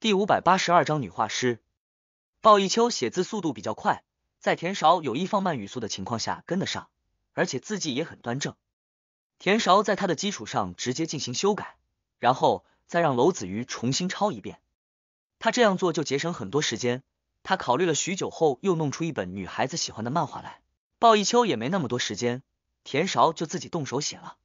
第五百八十二章女画师。鲍一秋写字速度比较快，在田韶有意放慢语速的情况下跟得上，而且字迹也很端正。田韶在他的基础上直接进行修改，然后再让娄子瑜重新抄一遍。他这样做就节省很多时间。他考虑了许久后，又弄出一本女孩子喜欢的漫画来。鲍一秋也没那么多时间，田韶就自己动手写了。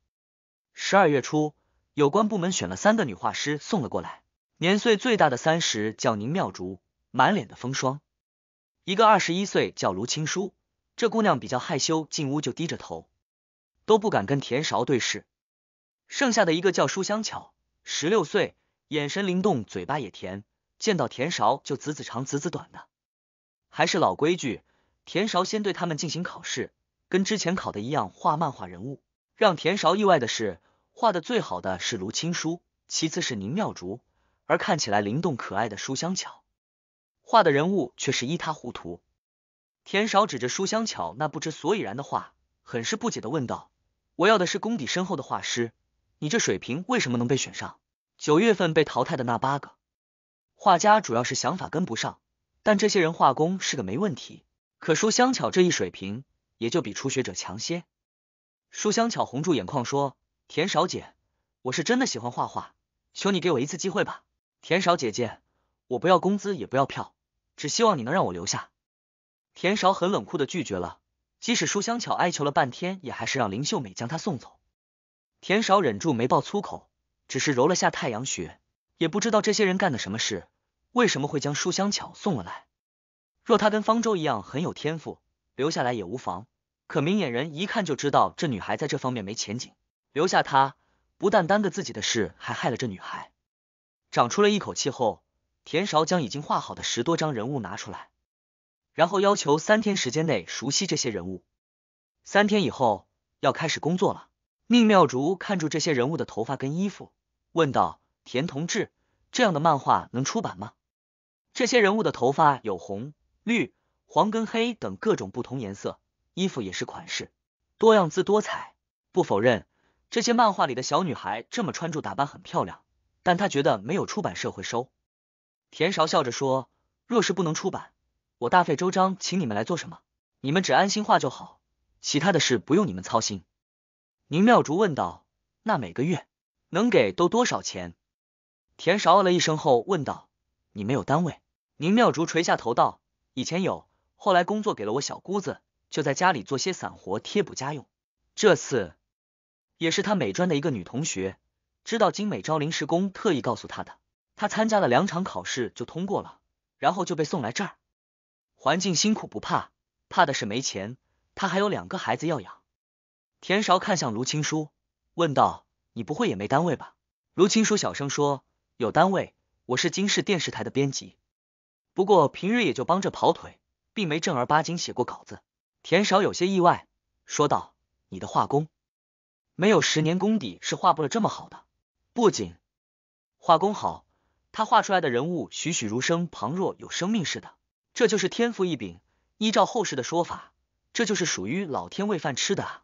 十二月初，有关部门选了三个女画师送了过来。年岁最大的三十叫宁妙竹，满脸的风霜；一个二十一岁叫卢青书，这姑娘比较害羞，进屋就低着头，都不敢跟田勺对视。剩下的一个叫书香巧，十六岁，眼神灵动，嘴巴也甜，见到田勺就子子长子子短的。还是老规矩，田勺先对他们进行考试，跟之前考的一样，画漫画人物。让田勺意外的是，画的最好的是卢青书，其次是宁妙竹。而看起来灵动可爱的书香巧画的人物却是一塌糊涂。田少指着书香巧那不知所以然的画，很是不解的问道：“我要的是功底深厚的画师，你这水平为什么能被选上？九月份被淘汰的那八个画家主要是想法跟不上，但这些人画工是个没问题。可书香巧这一水平也就比初学者强些。”书香巧红住眼眶说：“田少姐，我是真的喜欢画画，求你给我一次机会吧。”田少姐姐，我不要工资，也不要票，只希望你能让我留下。田少很冷酷的拒绝了，即使书香巧哀求了半天，也还是让林秀美将她送走。田少忍住没爆粗口，只是揉了下太阳穴，也不知道这些人干的什么事，为什么会将书香巧送了来？若她跟方舟一样很有天赋，留下来也无妨。可明眼人一看就知道，这女孩在这方面没前景，留下她不但耽搁自己的事，还害了这女孩。长出了一口气后，田韶将已经画好的十多张人物拿出来，然后要求三天时间内熟悉这些人物。三天以后要开始工作了。宁妙竹看住这些人物的头发跟衣服，问道：“田同志，这样的漫画能出版吗？”这些人物的头发有红、绿、黄跟黑等各种不同颜色，衣服也是款式多样、姿多彩。不否认，这些漫画里的小女孩这么穿着打扮很漂亮。但他觉得没有出版社会收。田韶笑着说：“若是不能出版，我大费周章请你们来做什么？你们只安心画就好，其他的事不用你们操心。”宁妙竹问道：“那每个月能给都多少钱？”田韶哦了一声后问道：“你没有单位？”宁妙竹垂下头道：“以前有，后来工作给了我小姑子，就在家里做些散活贴补家用。这次也是他美专的一个女同学。”知道金美招临时工特意告诉他的，他参加了两场考试就通过了，然后就被送来这儿。环境辛苦不怕，怕的是没钱。他还有两个孩子要养。田少看向卢青书，问道：“你不会也没单位吧？”卢青书小声说：“有单位，我是京市电视台的编辑，不过平日也就帮着跑腿，并没正儿八经写过稿子。”田少有些意外，说道：“你的画工，没有十年功底是画不了这么好的。”不仅画工好，他画出来的人物栩栩如生，旁若有生命似的。这就是天赋异禀。依照后世的说法，这就是属于老天喂饭吃的啊！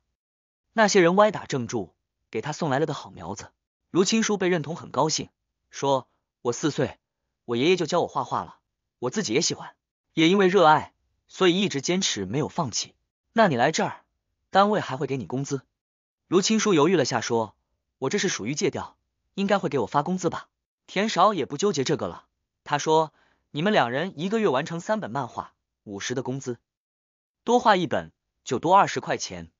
那些人歪打正着，给他送来了个好苗子。卢青书被认同，很高兴，说：“我四岁，我爷爷就教我画画了，我自己也喜欢，也因为热爱，所以一直坚持，没有放弃。”那你来这儿，单位还会给你工资？卢青书犹豫了下，说：“我这是属于借调。”应该会给我发工资吧？田韶也不纠结这个了。他说：“你们两人一个月完成三本漫画，五十的工资，多画一本就多二十块钱，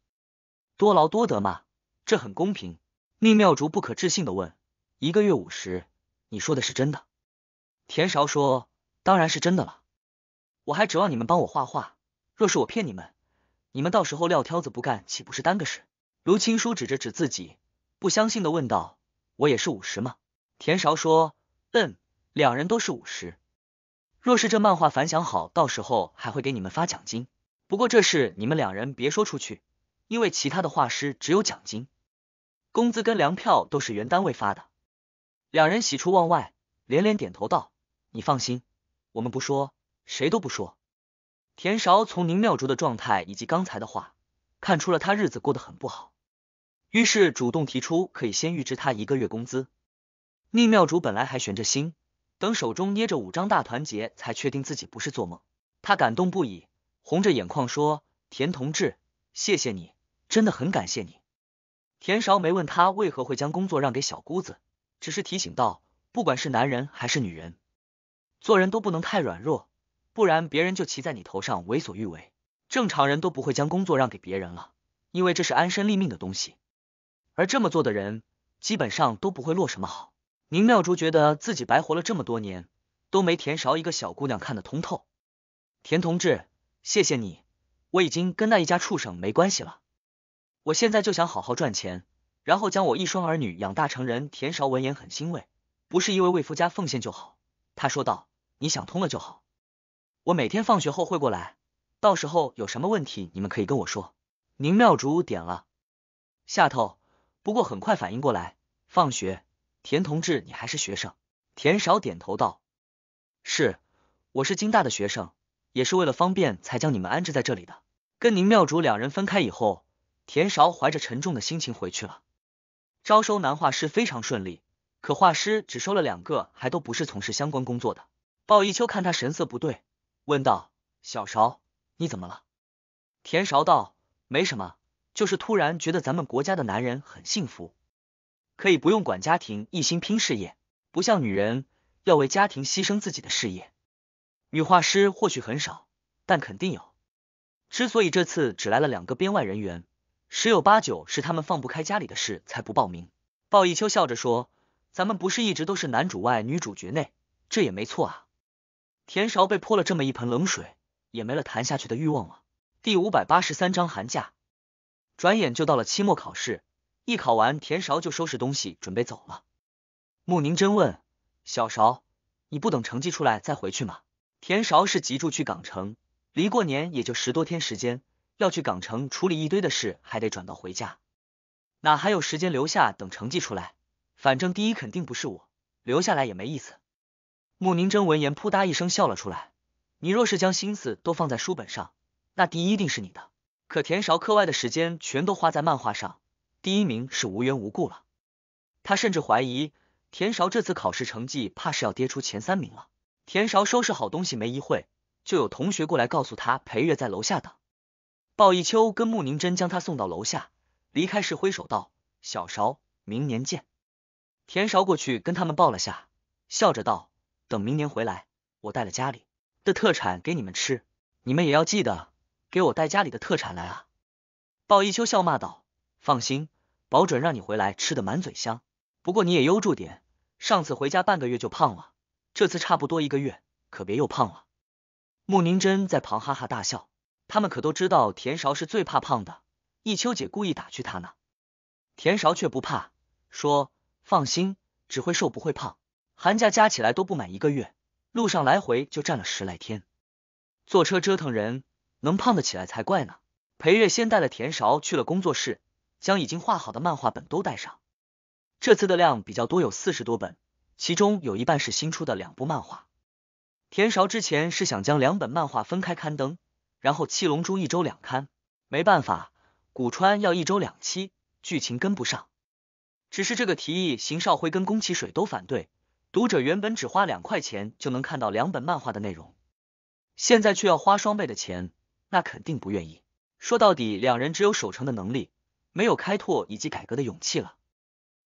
多劳多得嘛，这很公平。”宁妙竹不可置信的问：“一个月五十？你说的是真的？”田韶说：“当然是真的了，我还指望你们帮我画画。若是我骗你们，你们到时候撂挑子不干，岂不是耽搁事？”卢青书指着指自己，不相信的问道。我也是五十嘛，田韶说，嗯，两人都是五十。若是这漫画反响好，到时候还会给你们发奖金。不过这事你们两人别说出去，因为其他的画师只有奖金，工资跟粮票都是原单位发的。两人喜出望外，连连点头道：“你放心，我们不说，谁都不说。”田韶从宁妙竹的状态以及刚才的话，看出了他日子过得很不好。于是主动提出可以先预支他一个月工资。宁妙主本来还悬着心，等手中捏着五张大团结，才确定自己不是做梦。他感动不已，红着眼眶说：“田同志，谢谢你，真的很感谢你。”田韶没问他为何会将工作让给小姑子，只是提醒道：“不管是男人还是女人，做人都不能太软弱，不然别人就骑在你头上为所欲为。正常人都不会将工作让给别人了，因为这是安身立命的东西。”而这么做的人，基本上都不会落什么好。宁妙竹觉得自己白活了这么多年，都没田勺一个小姑娘看得通透。田同志，谢谢你，我已经跟那一家畜生没关系了。我现在就想好好赚钱，然后将我一双儿女养大成人。田勺闻言很欣慰，不是因为为夫家奉献就好，他说道：“你想通了就好。我每天放学后会过来，到时候有什么问题，你们可以跟我说。”宁妙竹点了下头。不过很快反应过来，放学，田同志，你还是学生。田少点头道：“是，我是京大的学生，也是为了方便才将你们安置在这里的。”跟宁妙竹两人分开以后，田少怀着沉重的心情回去了。招收男画师非常顺利，可画师只收了两个，还都不是从事相关工作的。鲍一秋看他神色不对，问道：“小勺，你怎么了？”田勺道：“没什么。”就是突然觉得咱们国家的男人很幸福，可以不用管家庭，一心拼事业，不像女人要为家庭牺牲自己的事业。女画师或许很少，但肯定有。之所以这次只来了两个编外人员，十有八九是他们放不开家里的事才不报名。鲍一秋笑着说：“咱们不是一直都是男主外，女主角内，这也没错啊。”田勺被泼了这么一盆冷水，也没了谈下去的欲望了。第五百八十三章寒假。转眼就到了期末考试，一考完，田韶就收拾东西准备走了。穆宁真问小韶：“你不等成绩出来再回去吗？”田韶是急着去港城，离过年也就十多天时间，要去港城处理一堆的事，还得转道回家，哪还有时间留下等成绩出来？反正第一肯定不是我，留下来也没意思。穆宁真闻言，扑嗒一声笑了出来：“你若是将心思都放在书本上，那第一定是你的。”可田韶课外的时间全都花在漫画上，第一名是无缘无故了。他甚至怀疑田韶这次考试成绩怕是要跌出前三名了。田韶收拾好东西，没一会就有同学过来告诉他，裴月在楼下等。鲍一秋跟穆宁真将他送到楼下，离开时挥手道：“小韶，明年见。”田韶过去跟他们抱了下，笑着道：“等明年回来，我带了家里的特产给你们吃，你们也要记得。”给我带家里的特产来啊！鲍一秋笑骂道：“放心，保准让你回来吃的满嘴香。不过你也悠住点，上次回家半个月就胖了，这次差不多一个月，可别又胖了。”穆宁真在旁哈哈大笑，他们可都知道田韶是最怕胖的，一秋姐故意打趣她呢。田韶却不怕，说：“放心，只会瘦不会胖。寒假加起来都不满一个月，路上来回就站了十来天，坐车折腾人。”能胖得起来才怪呢！裴月先带了田韶去了工作室，将已经画好的漫画本都带上。这次的量比较多，有四十多本，其中有一半是新出的两部漫画。田韶之前是想将两本漫画分开刊登，然后《七龙珠》一周两刊。没办法，古川要一周两期，剧情跟不上。只是这个提议，邢少辉跟宫崎水都反对。读者原本只花两块钱就能看到两本漫画的内容，现在却要花双倍的钱。那肯定不愿意。说到底，两人只有守城的能力，没有开拓以及改革的勇气了。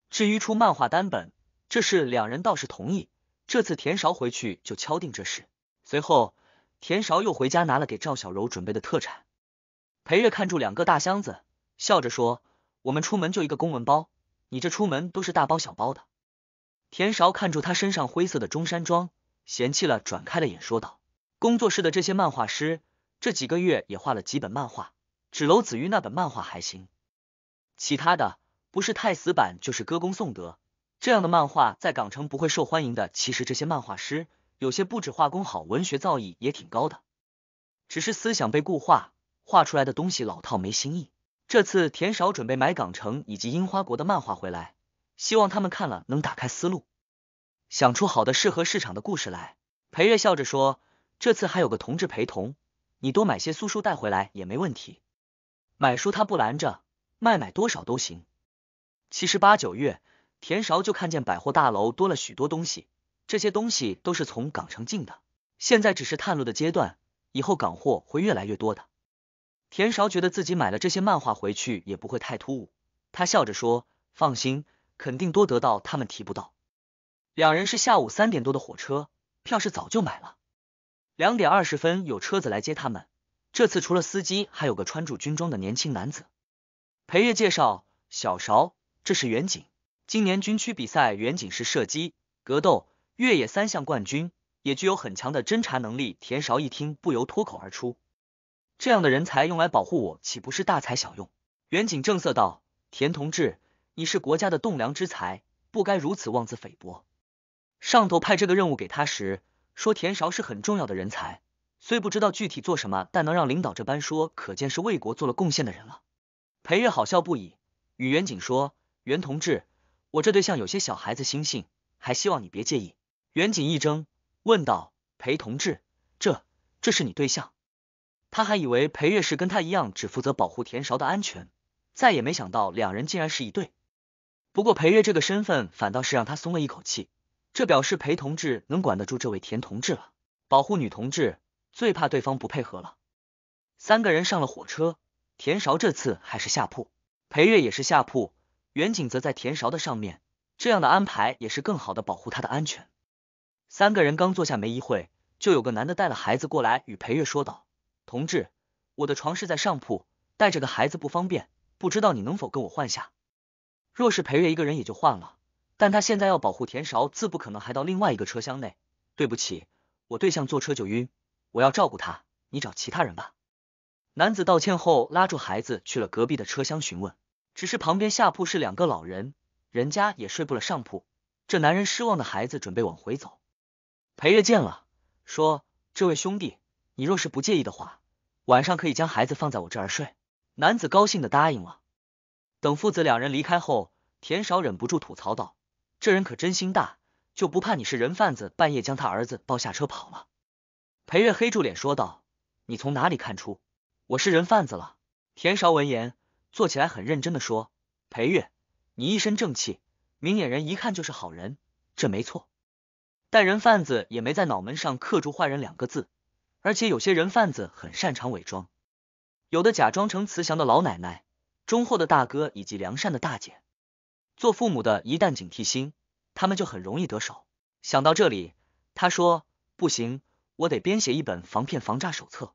至于出漫画单本，这事两人倒是同意。这次田韶回去就敲定这事。随后，田韶又回家拿了给赵小柔准备的特产。裴月看住两个大箱子，笑着说：“我们出门就一个公文包，你这出门都是大包小包的。”田韶看住他身上灰色的中山装，嫌弃了，转开了眼说道：“工作室的这些漫画师。”这几个月也画了几本漫画，纸楼子玉那本漫画还行，其他的不是太死板就是歌功颂德，这样的漫画在港城不会受欢迎的。其实这些漫画师有些不止画工好，文学造诣也挺高的，只是思想被固化，画出来的东西老套没新意。这次田少准备买港城以及樱花国的漫画回来，希望他们看了能打开思路，想出好的适合市场的故事来。裴月笑着说：“这次还有个同志陪同。”你多买些苏书带回来也没问题，买书他不拦着，卖买多少都行。其实八九月，田韶就看见百货大楼多了许多东西，这些东西都是从港城进的，现在只是探路的阶段，以后港货会越来越多的。田韶觉得自己买了这些漫画回去也不会太突兀，他笑着说：“放心，肯定多得到他们提不到。”两人是下午三点多的火车票是早就买了。两点二十分有车子来接他们。这次除了司机，还有个穿着军装的年轻男子。裴月介绍：“小勺，这是远景。今年军区比赛，远景是射击、格斗、越野三项冠军，也具有很强的侦查能力。”田勺一听，不由脱口而出：“这样的人才用来保护我，岂不是大材小用？”远景正色道：“田同志，你是国家的栋梁之才，不该如此妄自菲薄。上头派这个任务给他时。”说田韶是很重要的人才，虽不知道具体做什么，但能让领导这般说，可见是为国做了贡献的人了。裴月好笑不已，与袁景说：“袁同志，我这对象有些小孩子心性，还希望你别介意。”袁景一怔，问道：“裴同志，这这是你对象？”他还以为裴月是跟他一样，只负责保护田韶的安全，再也没想到两人竟然是一对。不过裴月这个身份，反倒是让他松了一口气。这表示裴同志能管得住这位田同志了。保护女同志最怕对方不配合了。三个人上了火车，田韶这次还是下铺，裴月也是下铺，袁景则在田韶的上面。这样的安排也是更好的保护他的安全。三个人刚坐下没一会，就有个男的带了孩子过来，与裴月说道：“同志，我的床是在上铺，带着个孩子不方便，不知道你能否跟我换下？若是裴月一个人，也就换了。”但他现在要保护田韶，自不可能还到另外一个车厢内。对不起，我对象坐车就晕，我要照顾他，你找其他人吧。男子道歉后，拉住孩子去了隔壁的车厢询问，只是旁边下铺是两个老人，人家也睡不了上铺。这男人失望的孩子准备往回走，裴月见了，说：“这位兄弟，你若是不介意的话，晚上可以将孩子放在我这儿睡。”男子高兴的答应了。等父子两人离开后，田韶忍不住吐槽道。这人可真心大，就不怕你是人贩子半夜将他儿子抱下车跑了？裴月黑住脸说道：“你从哪里看出我是人贩子了？”田韶闻言坐起来，很认真的说：“裴月，你一身正气，明眼人一看就是好人，这没错。但人贩子也没在脑门上刻住坏人两个字，而且有些人贩子很擅长伪装，有的假装成慈祥的老奶奶、忠厚的大哥以及良善的大姐。”做父母的，一旦警惕心，他们就很容易得手。想到这里，他说：“不行，我得编写一本防骗防诈手册，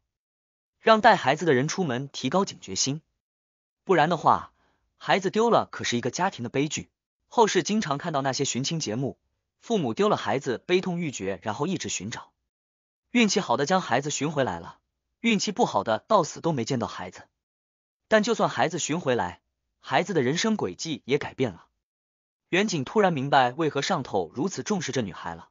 让带孩子的人出门提高警觉心。不然的话，孩子丢了，可是一个家庭的悲剧。后世经常看到那些寻亲节目，父母丢了孩子，悲痛欲绝，然后一直寻找。运气好的将孩子寻回来了，运气不好的到死都没见到孩子。但就算孩子寻回来，孩子的人生轨迹也改变了。”袁景突然明白为何上头如此重视这女孩了。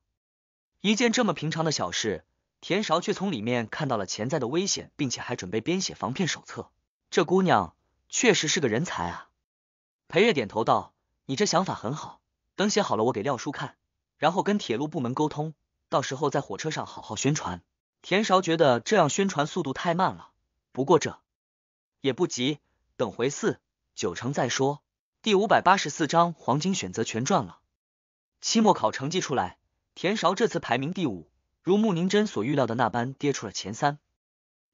一件这么平常的小事，田韶却从里面看到了潜在的危险，并且还准备编写防骗手册。这姑娘确实是个人才啊！裴月点头道：“你这想法很好，等写好了我给廖叔看，然后跟铁路部门沟通，到时候在火车上好好宣传。”田韶觉得这样宣传速度太慢了，不过这也不急，等回四九成再说。第五百八十四章黄金选择全赚了。期末考成绩出来，田韶这次排名第五，如穆宁真所预料的那般跌出了前三，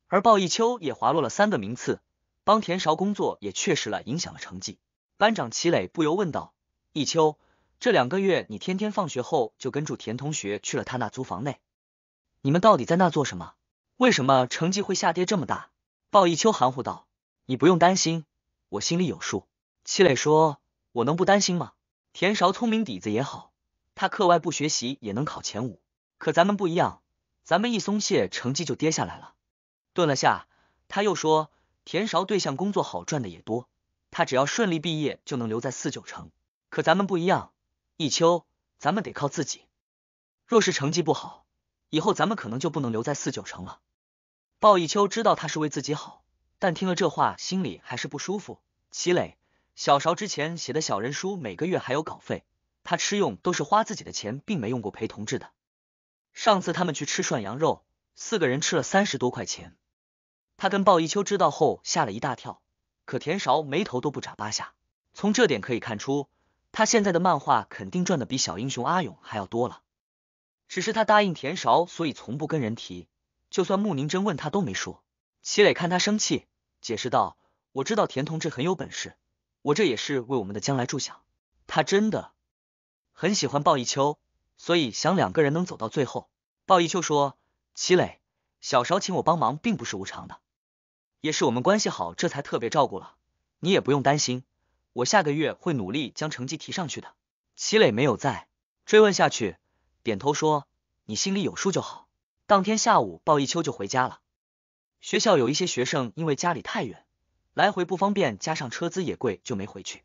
而鲍一秋也滑落了三个名次。帮田韶工作也确实了影响了成绩。班长齐磊不由问道：“一秋，这两个月你天天放学后就跟住田同学去了他那租房内，你们到底在那做什么？为什么成绩会下跌这么大？”鲍一秋含糊道：“你不用担心，我心里有数。”齐磊说：“我能不担心吗？田韶聪明底子也好，他课外不学习也能考前五。可咱们不一样，咱们一松懈成绩就跌下来了。”顿了下，他又说：“田韶对象工作好，赚的也多，他只要顺利毕业就能留在四九城。可咱们不一样，忆秋，咱们得靠自己。若是成绩不好，以后咱们可能就不能留在四九城了。”鲍一秋知道他是为自己好，但听了这话心里还是不舒服。齐磊。小勺之前写的小人书每个月还有稿费，他吃用都是花自己的钱，并没用过陪同志的。上次他们去吃涮羊肉，四个人吃了三十多块钱。他跟鲍一秋知道后吓了一大跳，可田勺眉头都不眨八下。从这点可以看出，他现在的漫画肯定赚的比小英雄阿勇还要多了。只是他答应田勺，所以从不跟人提，就算穆宁真问他都没说。齐磊看他生气，解释道：“我知道田同志很有本事。”我这也是为我们的将来着想，他真的很喜欢鲍一秋，所以想两个人能走到最后。鲍一秋说：“齐磊，小勺请我帮忙并不是无偿的，也是我们关系好，这才特别照顾了你，也不用担心，我下个月会努力将成绩提上去的。”齐磊没有在追问下去，点头说：“你心里有数就好。”当天下午，鲍一秋就回家了。学校有一些学生因为家里太远。来回不方便，加上车资也贵，就没回去。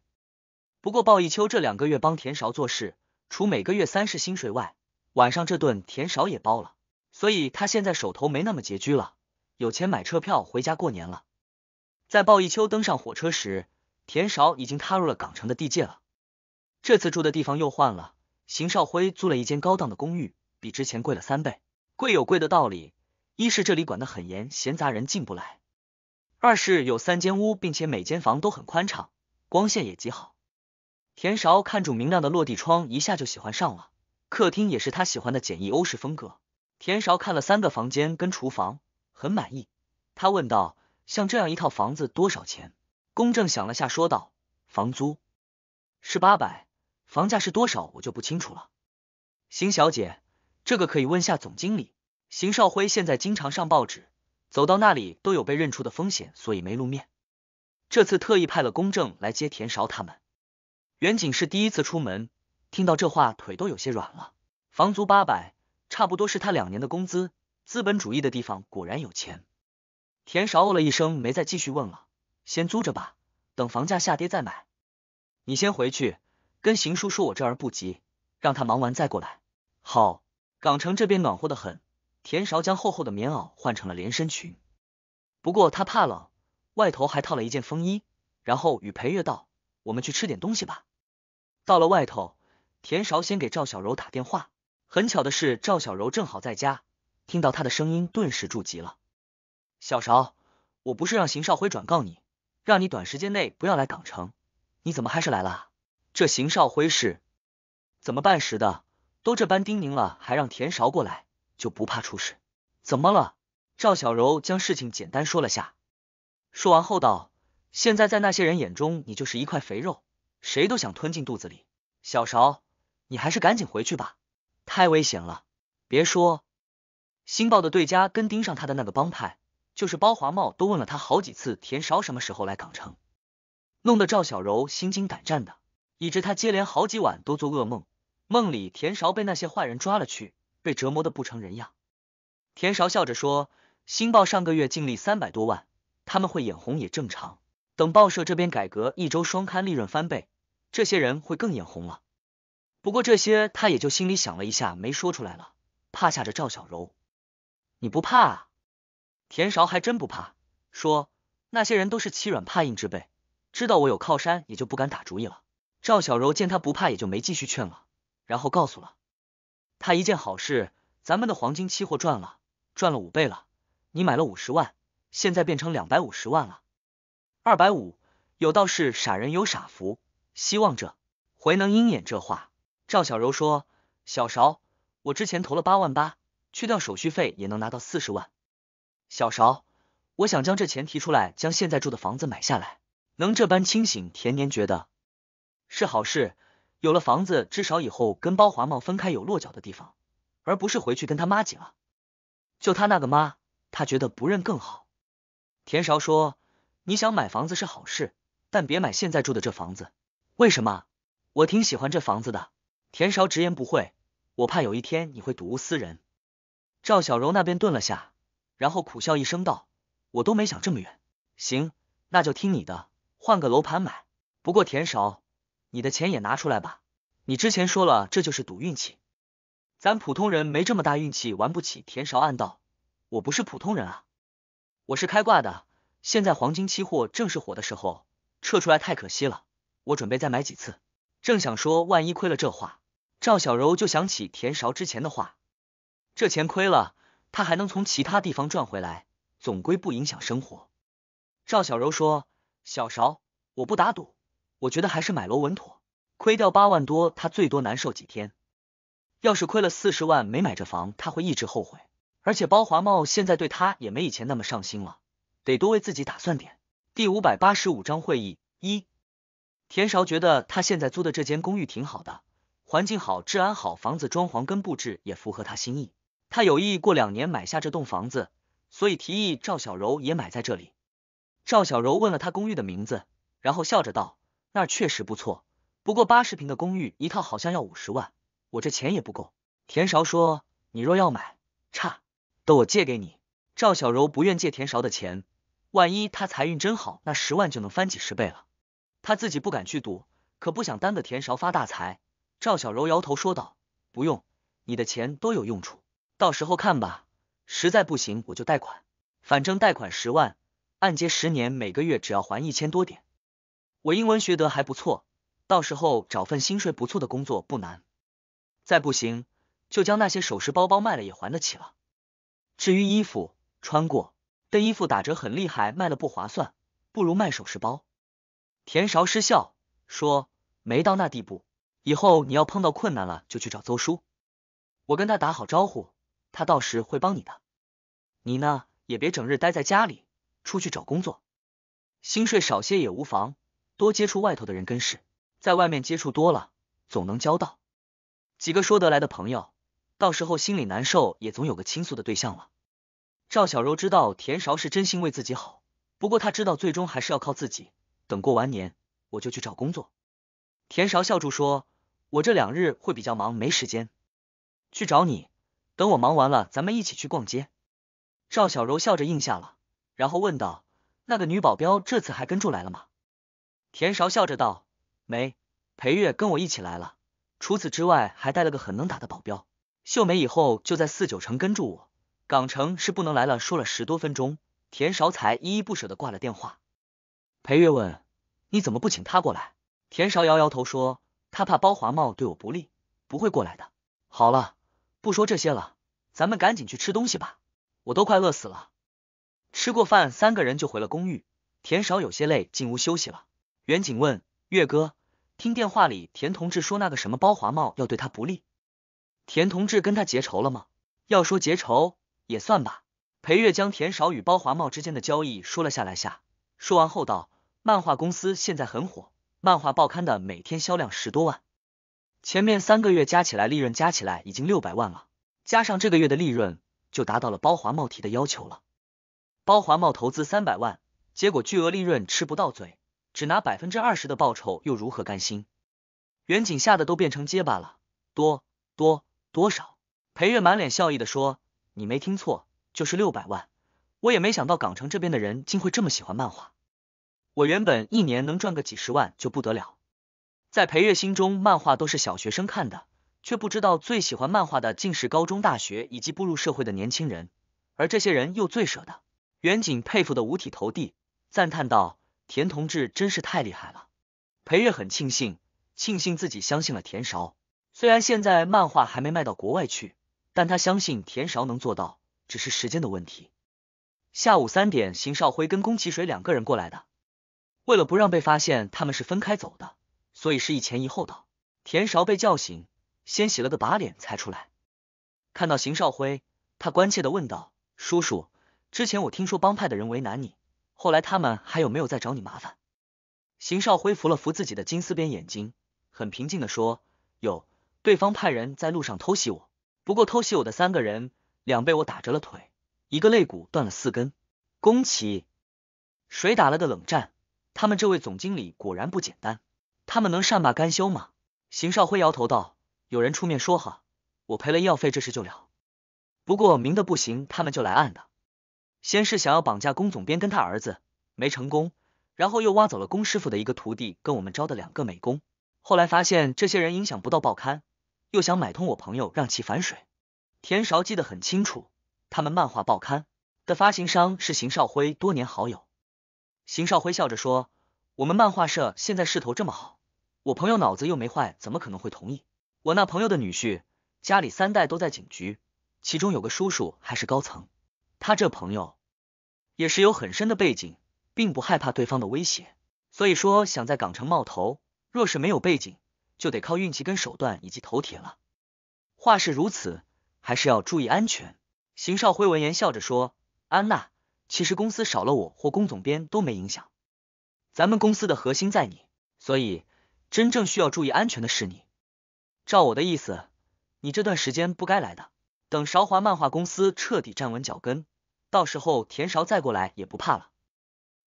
不过鲍一秋这两个月帮田勺做事，除每个月三十薪水外，晚上这顿田勺也包了，所以他现在手头没那么拮据了，有钱买车票回家过年了。在鲍一秋登上火车时，田勺已经踏入了港城的地界了。这次住的地方又换了，邢少辉租了一间高档的公寓，比之前贵了三倍。贵有贵的道理，一是这里管得很严，闲杂人进不来。二是有三间屋，并且每间房都很宽敞，光线也极好。田勺看着明亮的落地窗，一下就喜欢上了。客厅也是他喜欢的简易欧式风格。田勺看了三个房间跟厨房，很满意。他问道：“像这样一套房子多少钱？”公正想了下，说道：“房租是八百，房价是多少我就不清楚了。邢小姐，这个可以问下总经理邢少辉，现在经常上报纸。”走到那里都有被认出的风险，所以没露面。这次特意派了公证来接田韶他们。远景是第一次出门，听到这话腿都有些软了。房租八百，差不多是他两年的工资。资本主义的地方果然有钱。田韶哦了一声，没再继续问了。先租着吧，等房价下跌再买。你先回去，跟邢叔说我这儿不急，让他忙完再过来。好，港城这边暖和的很。田韶将厚厚的棉袄换成了连身裙，不过他怕冷，外头还套了一件风衣。然后与裴月道：“我们去吃点东西吧。”到了外头，田韶先给赵小柔打电话。很巧的是，赵小柔正好在家，听到他的声音，顿时住急了：“小韶，我不是让邢少辉转告你，让你短时间内不要来港城，你怎么还是来了？这邢少辉是怎么办事的？都这般叮咛了，还让田韶过来？”就不怕出事？怎么了？赵小柔将事情简单说了下，说完后道：“现在在那些人眼中，你就是一块肥肉，谁都想吞进肚子里。”小勺，你还是赶紧回去吧，太危险了。别说，新报的对家跟盯上他的那个帮派，就是包华茂都问了他好几次，田勺什么时候来港城，弄得赵小柔心惊胆战的，以致他接连好几晚都做噩梦，梦里田勺被那些坏人抓了去。被折磨的不成人样，田韶笑着说：“新报上个月净利三百多万，他们会眼红也正常。等报社这边改革，一周双刊利润翻倍，这些人会更眼红了。”不过这些他也就心里想了一下，没说出来了，怕吓着赵小柔。你不怕啊？田韶还真不怕，说那些人都是欺软怕硬之辈，知道我有靠山，也就不敢打主意了。赵小柔见他不怕，也就没继续劝了，然后告诉了。他一件好事，咱们的黄金期货赚了，赚了五倍了。你买了五十万，现在变成两百五十万了。二百五，有道是傻人有傻福，希望这回能鹰眼这话。赵小柔说：“小勺，我之前投了八万八，去掉手续费也能拿到四十万。小勺，我想将这钱提出来，将现在住的房子买下来。”能这般清醒，田年觉得是好事。有了房子，至少以后跟包华茂分开有落脚的地方，而不是回去跟他妈挤了。就他那个妈，他觉得不认更好。田韶说：“你想买房子是好事，但别买现在住的这房子。为什么？我挺喜欢这房子的。”田韶直言不讳：“我怕有一天你会睹物思人。”赵小柔那边顿了下，然后苦笑一声道：“我都没想这么远。”行，那就听你的，换个楼盘买。不过田韶。你的钱也拿出来吧，你之前说了这就是赌运气，咱普通人没这么大运气，玩不起。田勺暗道，我不是普通人啊，我是开挂的。现在黄金期货正是火的时候，撤出来太可惜了，我准备再买几次。正想说万一亏了这话，赵小柔就想起田勺之前的话，这钱亏了，他还能从其他地方赚回来，总归不影响生活。赵小柔说，小勺，我不打赌。我觉得还是买楼稳妥，亏掉八万多，他最多难受几天。要是亏了四十万，没买这房，他会一直后悔。而且包华茂现在对他也没以前那么上心了，得多为自己打算点。第五百八十五章会议一。田韶觉得他现在租的这间公寓挺好的，环境好，治安好，房子装潢跟布置也符合他心意。他有意过两年买下这栋房子，所以提议赵小柔也买在这里。赵小柔问了他公寓的名字，然后笑着道。那确实不错，不过八十平的公寓一套好像要五十万，我这钱也不够。田韶说：“你若要买，差的我借给你。”赵小柔不愿借田韶的钱，万一他财运真好，那十万就能翻几十倍了。他自己不敢去赌，可不想耽搁田韶发大财。赵小柔摇头说道：“不用，你的钱都有用处，到时候看吧。实在不行我就贷款，反正贷款十万，按揭十年，每个月只要还一千多点。”我英文学得还不错，到时候找份薪水不错的工作不难。再不行，就将那些首饰包包卖了也还得起了。至于衣服，穿过的衣服打折很厉害，卖了不划算，不如卖首饰包。田韶失笑说：“没到那地步，以后你要碰到困难了，就去找邹叔，我跟他打好招呼，他到时会帮你的。你呢，也别整日待在家里，出去找工作，薪水少些也无妨。”多接触外头的人跟事，在外面接触多了，总能交到几个说得来的朋友。到时候心里难受，也总有个倾诉的对象了。赵小柔知道田韶是真心为自己好，不过她知道最终还是要靠自己。等过完年，我就去找工作。田韶笑住说：“我这两日会比较忙，没时间去找你。等我忙完了，咱们一起去逛街。”赵小柔笑着应下了，然后问道：“那个女保镖这次还跟住来了吗？”田韶笑着道：“没，裴月跟我一起来了，除此之外还带了个很能打的保镖。秀梅以后就在四九城跟住我，港城是不能来了。”说了十多分钟，田韶才依依不舍的挂了电话。裴月问：“你怎么不请他过来？”田韶摇摇头说：“他怕包华茂对我不利，不会过来的。”好了，不说这些了，咱们赶紧去吃东西吧，我都快饿死了。吃过饭，三个人就回了公寓。田韶有些累，进屋休息了。远景问岳哥：“听电话里田同志说，那个什么包华茂要对他不利，田同志跟他结仇了吗？要说结仇也算吧。”裴月将田少与包华茂之间的交易说了下来下，说完后道：“漫画公司现在很火，漫画报刊的每天销量十多万，前面三个月加起来利润加起来已经六百万了，加上这个月的利润，就达到了包华茂提的要求了。包华茂投资三百万，结果巨额利润吃不到嘴。”只拿百分之二十的报酬又如何甘心？袁景吓得都变成结巴了，多多多少？裴月满脸笑意的说：“你没听错，就是六百万。我也没想到港城这边的人竟会这么喜欢漫画。我原本一年能赚个几十万就不得了。”在裴月心中，漫画都是小学生看的，却不知道最喜欢漫画的竟是高中、大学以及步入社会的年轻人，而这些人又最舍得。袁景佩服的五体投地，赞叹道。田同志真是太厉害了，裴月很庆幸，庆幸自己相信了田韶。虽然现在漫画还没卖到国外去，但他相信田韶能做到，只是时间的问题。下午三点，邢少辉跟宫崎水两个人过来的。为了不让被发现，他们是分开走的，所以是一前一后的。田韶被叫醒，先洗了个把脸才出来，看到邢少辉，他关切的问道：“叔叔，之前我听说帮派的人为难你。”后来他们还有没有再找你麻烦？邢少辉扶了扶自己的金丝边眼睛，很平静的说：“有，对方派人在路上偷袭我，不过偷袭我的三个人，两被我打折了腿，一个肋骨断了四根。”宫崎，谁打了个冷战？他们这位总经理果然不简单，他们能善罢甘休吗？邢少辉摇头道：“有人出面说好，我赔了医药费，这事就了。不过明的不行，他们就来暗的。”先是想要绑架龚总编跟他儿子，没成功，然后又挖走了龚师傅的一个徒弟跟我们招的两个美工，后来发现这些人影响不到报刊，又想买通我朋友让其反水。田韶记得很清楚，他们漫画报刊的发行商是邢少辉多年好友。邢少辉笑着说：“我们漫画社现在势头这么好，我朋友脑子又没坏，怎么可能会同意？我那朋友的女婿家里三代都在警局，其中有个叔叔还是高层。”他这朋友也是有很深的背景，并不害怕对方的威胁，所以说想在港城冒头，若是没有背景，就得靠运气、跟手段以及头铁了。话是如此，还是要注意安全。邢少辉闻言笑着说：“安娜，其实公司少了我或龚总编都没影响，咱们公司的核心在你，所以真正需要注意安全的是你。照我的意思，你这段时间不该来的。”等韶华漫画公司彻底站稳脚跟，到时候田韶再过来也不怕了。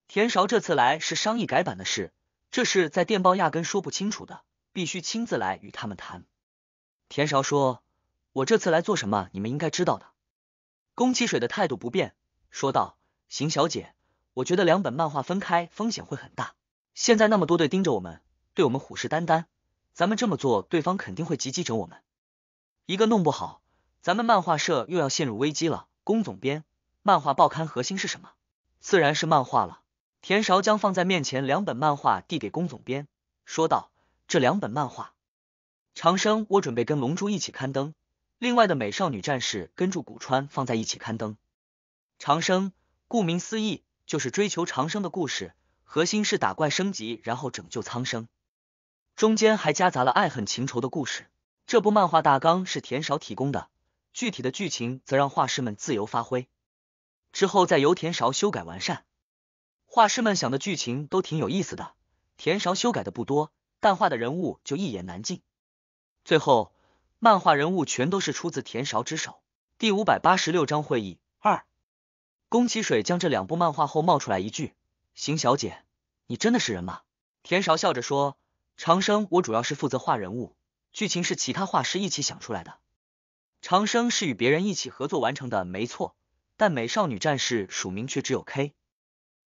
田韶这次来是商议改版的事，这事在电报压根说不清楚的，必须亲自来与他们谈。田韶说：“我这次来做什么？你们应该知道的。”宫崎水的态度不变，说道：“邢小姐，我觉得两本漫画分开风险会很大。现在那么多队盯着我们，对我们虎视眈眈，咱们这么做，对方肯定会急急整我们，一个弄不好。”咱们漫画社又要陷入危机了。龚总编，漫画报刊核心是什么？自然是漫画了。田韶将放在面前两本漫画递给龚总编，说道：“这两本漫画，《长生》我准备跟《龙珠》一起刊登，另外的《美少女战士》跟住古川放在一起刊登。长生，顾名思义就是追求长生的故事，核心是打怪升级，然后拯救苍生，中间还夹杂了爱恨情仇的故事。这部漫画大纲是田韶提供的。”具体的剧情则让画师们自由发挥，之后再由田勺修改完善。画师们想的剧情都挺有意思的，田勺修改的不多，但画的人物就一言难尽。最后，漫画人物全都是出自田勺之手。第五百八十六章会议二，宫崎水将这两部漫画后冒出来一句：“邢小姐，你真的是人吗？”田勺笑着说：“长生，我主要是负责画人物，剧情是其他画师一起想出来的。”长生是与别人一起合作完成的，没错，但《美少女战士》署名却只有 K，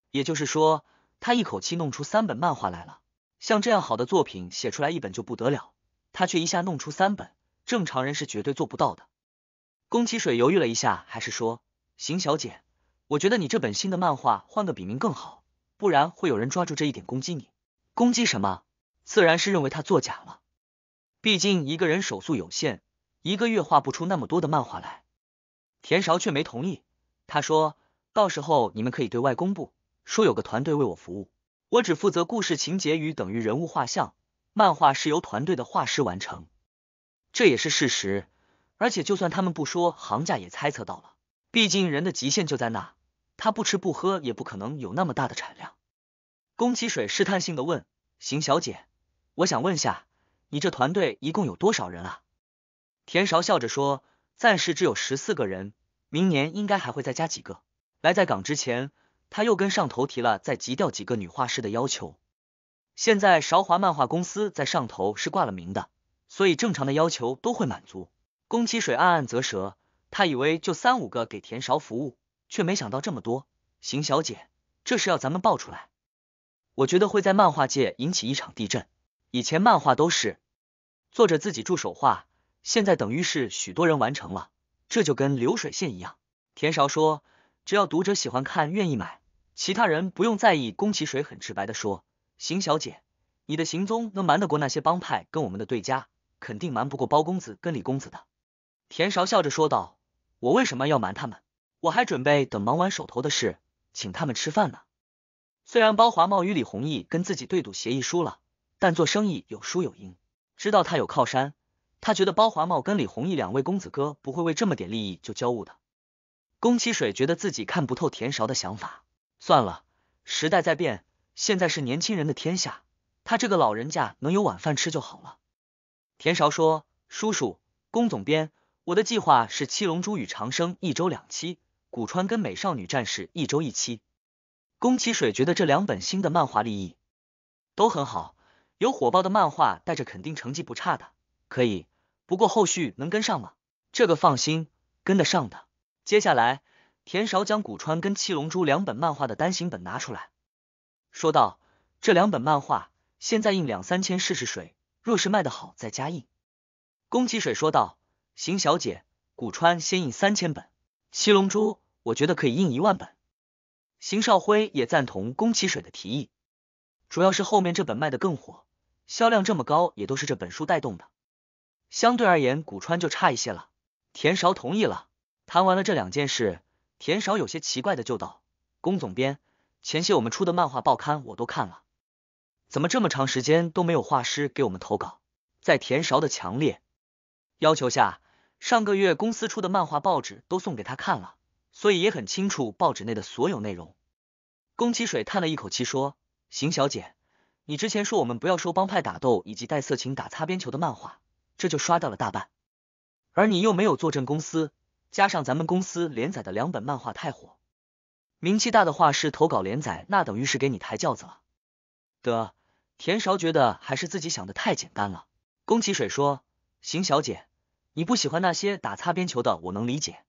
也就是说，他一口气弄出三本漫画来了。像这样好的作品写出来一本就不得了，他却一下弄出三本，正常人是绝对做不到的。宫崎水犹豫了一下，还是说：“邢小姐，我觉得你这本新的漫画换个笔名更好，不然会有人抓住这一点攻击你。攻击什么？自然是认为他作假了。毕竟一个人手速有限。”一个月画不出那么多的漫画来，田韶却没同意。他说：“到时候你们可以对外公布，说有个团队为我服务，我只负责故事情节与等于人物画像，漫画是由团队的画师完成。”这也是事实。而且就算他们不说，行家也猜测到了。毕竟人的极限就在那，他不吃不喝也不可能有那么大的产量。宫崎水试探性的问：“邢小姐，我想问下，你这团队一共有多少人啊？”田韶笑着说：“暂时只有十四个人，明年应该还会再加几个。来在岗之前，他又跟上头提了再急调几个女画师的要求。现在韶华漫画公司在上头是挂了名的，所以正常的要求都会满足。”宫崎水暗暗啧舌，他以为就三五个给田韶服务，却没想到这么多。邢小姐，这是要咱们报出来？我觉得会在漫画界引起一场地震。以前漫画都是作者自己助手画。现在等于是许多人完成了，这就跟流水线一样。田韶说：“只要读者喜欢看，愿意买，其他人不用在意。”宫崎水很直白的说：“邢小姐，你的行踪能瞒得过那些帮派跟我们的对家，肯定瞒不过包公子跟李公子的。”田韶笑着说道：“我为什么要瞒他们？我还准备等忙完手头的事，请他们吃饭呢。虽然包华茂与李弘毅跟自己对赌协议输了，但做生意有输有赢，知道他有靠山。”他觉得包华茂跟李弘毅两位公子哥不会为这么点利益就交恶的。宫崎水觉得自己看不透田韶的想法，算了，时代在变，现在是年轻人的天下，他这个老人家能有晚饭吃就好了。田韶说：“叔叔，宫总编，我的计划是《七龙珠》与《长生》一周两期，《古川》跟《美少女战士》一周一期。”宫崎水觉得这两本新的漫画利益都很好，有火爆的漫画带着，肯定成绩不差的。可以，不过后续能跟上吗？这个放心，跟得上的。接下来，田少将古川跟七龙珠两本漫画的单行本拿出来，说道：“这两本漫画现在印两三千试试水，若是卖得好，再加印。”宫崎水说道：“邢小姐，古川先印三千本，七龙珠我觉得可以印一万本。”邢少辉也赞同宫崎水的提议，主要是后面这本卖的更火，销量这么高也都是这本书带动的。相对而言，古川就差一些了。田勺同意了，谈完了这两件事，田勺有些奇怪的就道：“宫总编，前些我们出的漫画报刊我都看了，怎么这么长时间都没有画师给我们投稿？”在田勺的强烈要求下，上个月公司出的漫画报纸都送给他看了，所以也很清楚报纸内的所有内容。宫崎水叹了一口气说：“邢小姐，你之前说我们不要收帮派打斗以及带色情打擦边球的漫画。”这就刷掉了大半，而你又没有坐镇公司，加上咱们公司连载的两本漫画太火，名气大的画师投稿连载，那等于是给你抬轿子了。得，田少觉得还是自己想的太简单了。宫崎水说：“邢小姐，你不喜欢那些打擦边球的，我能理解。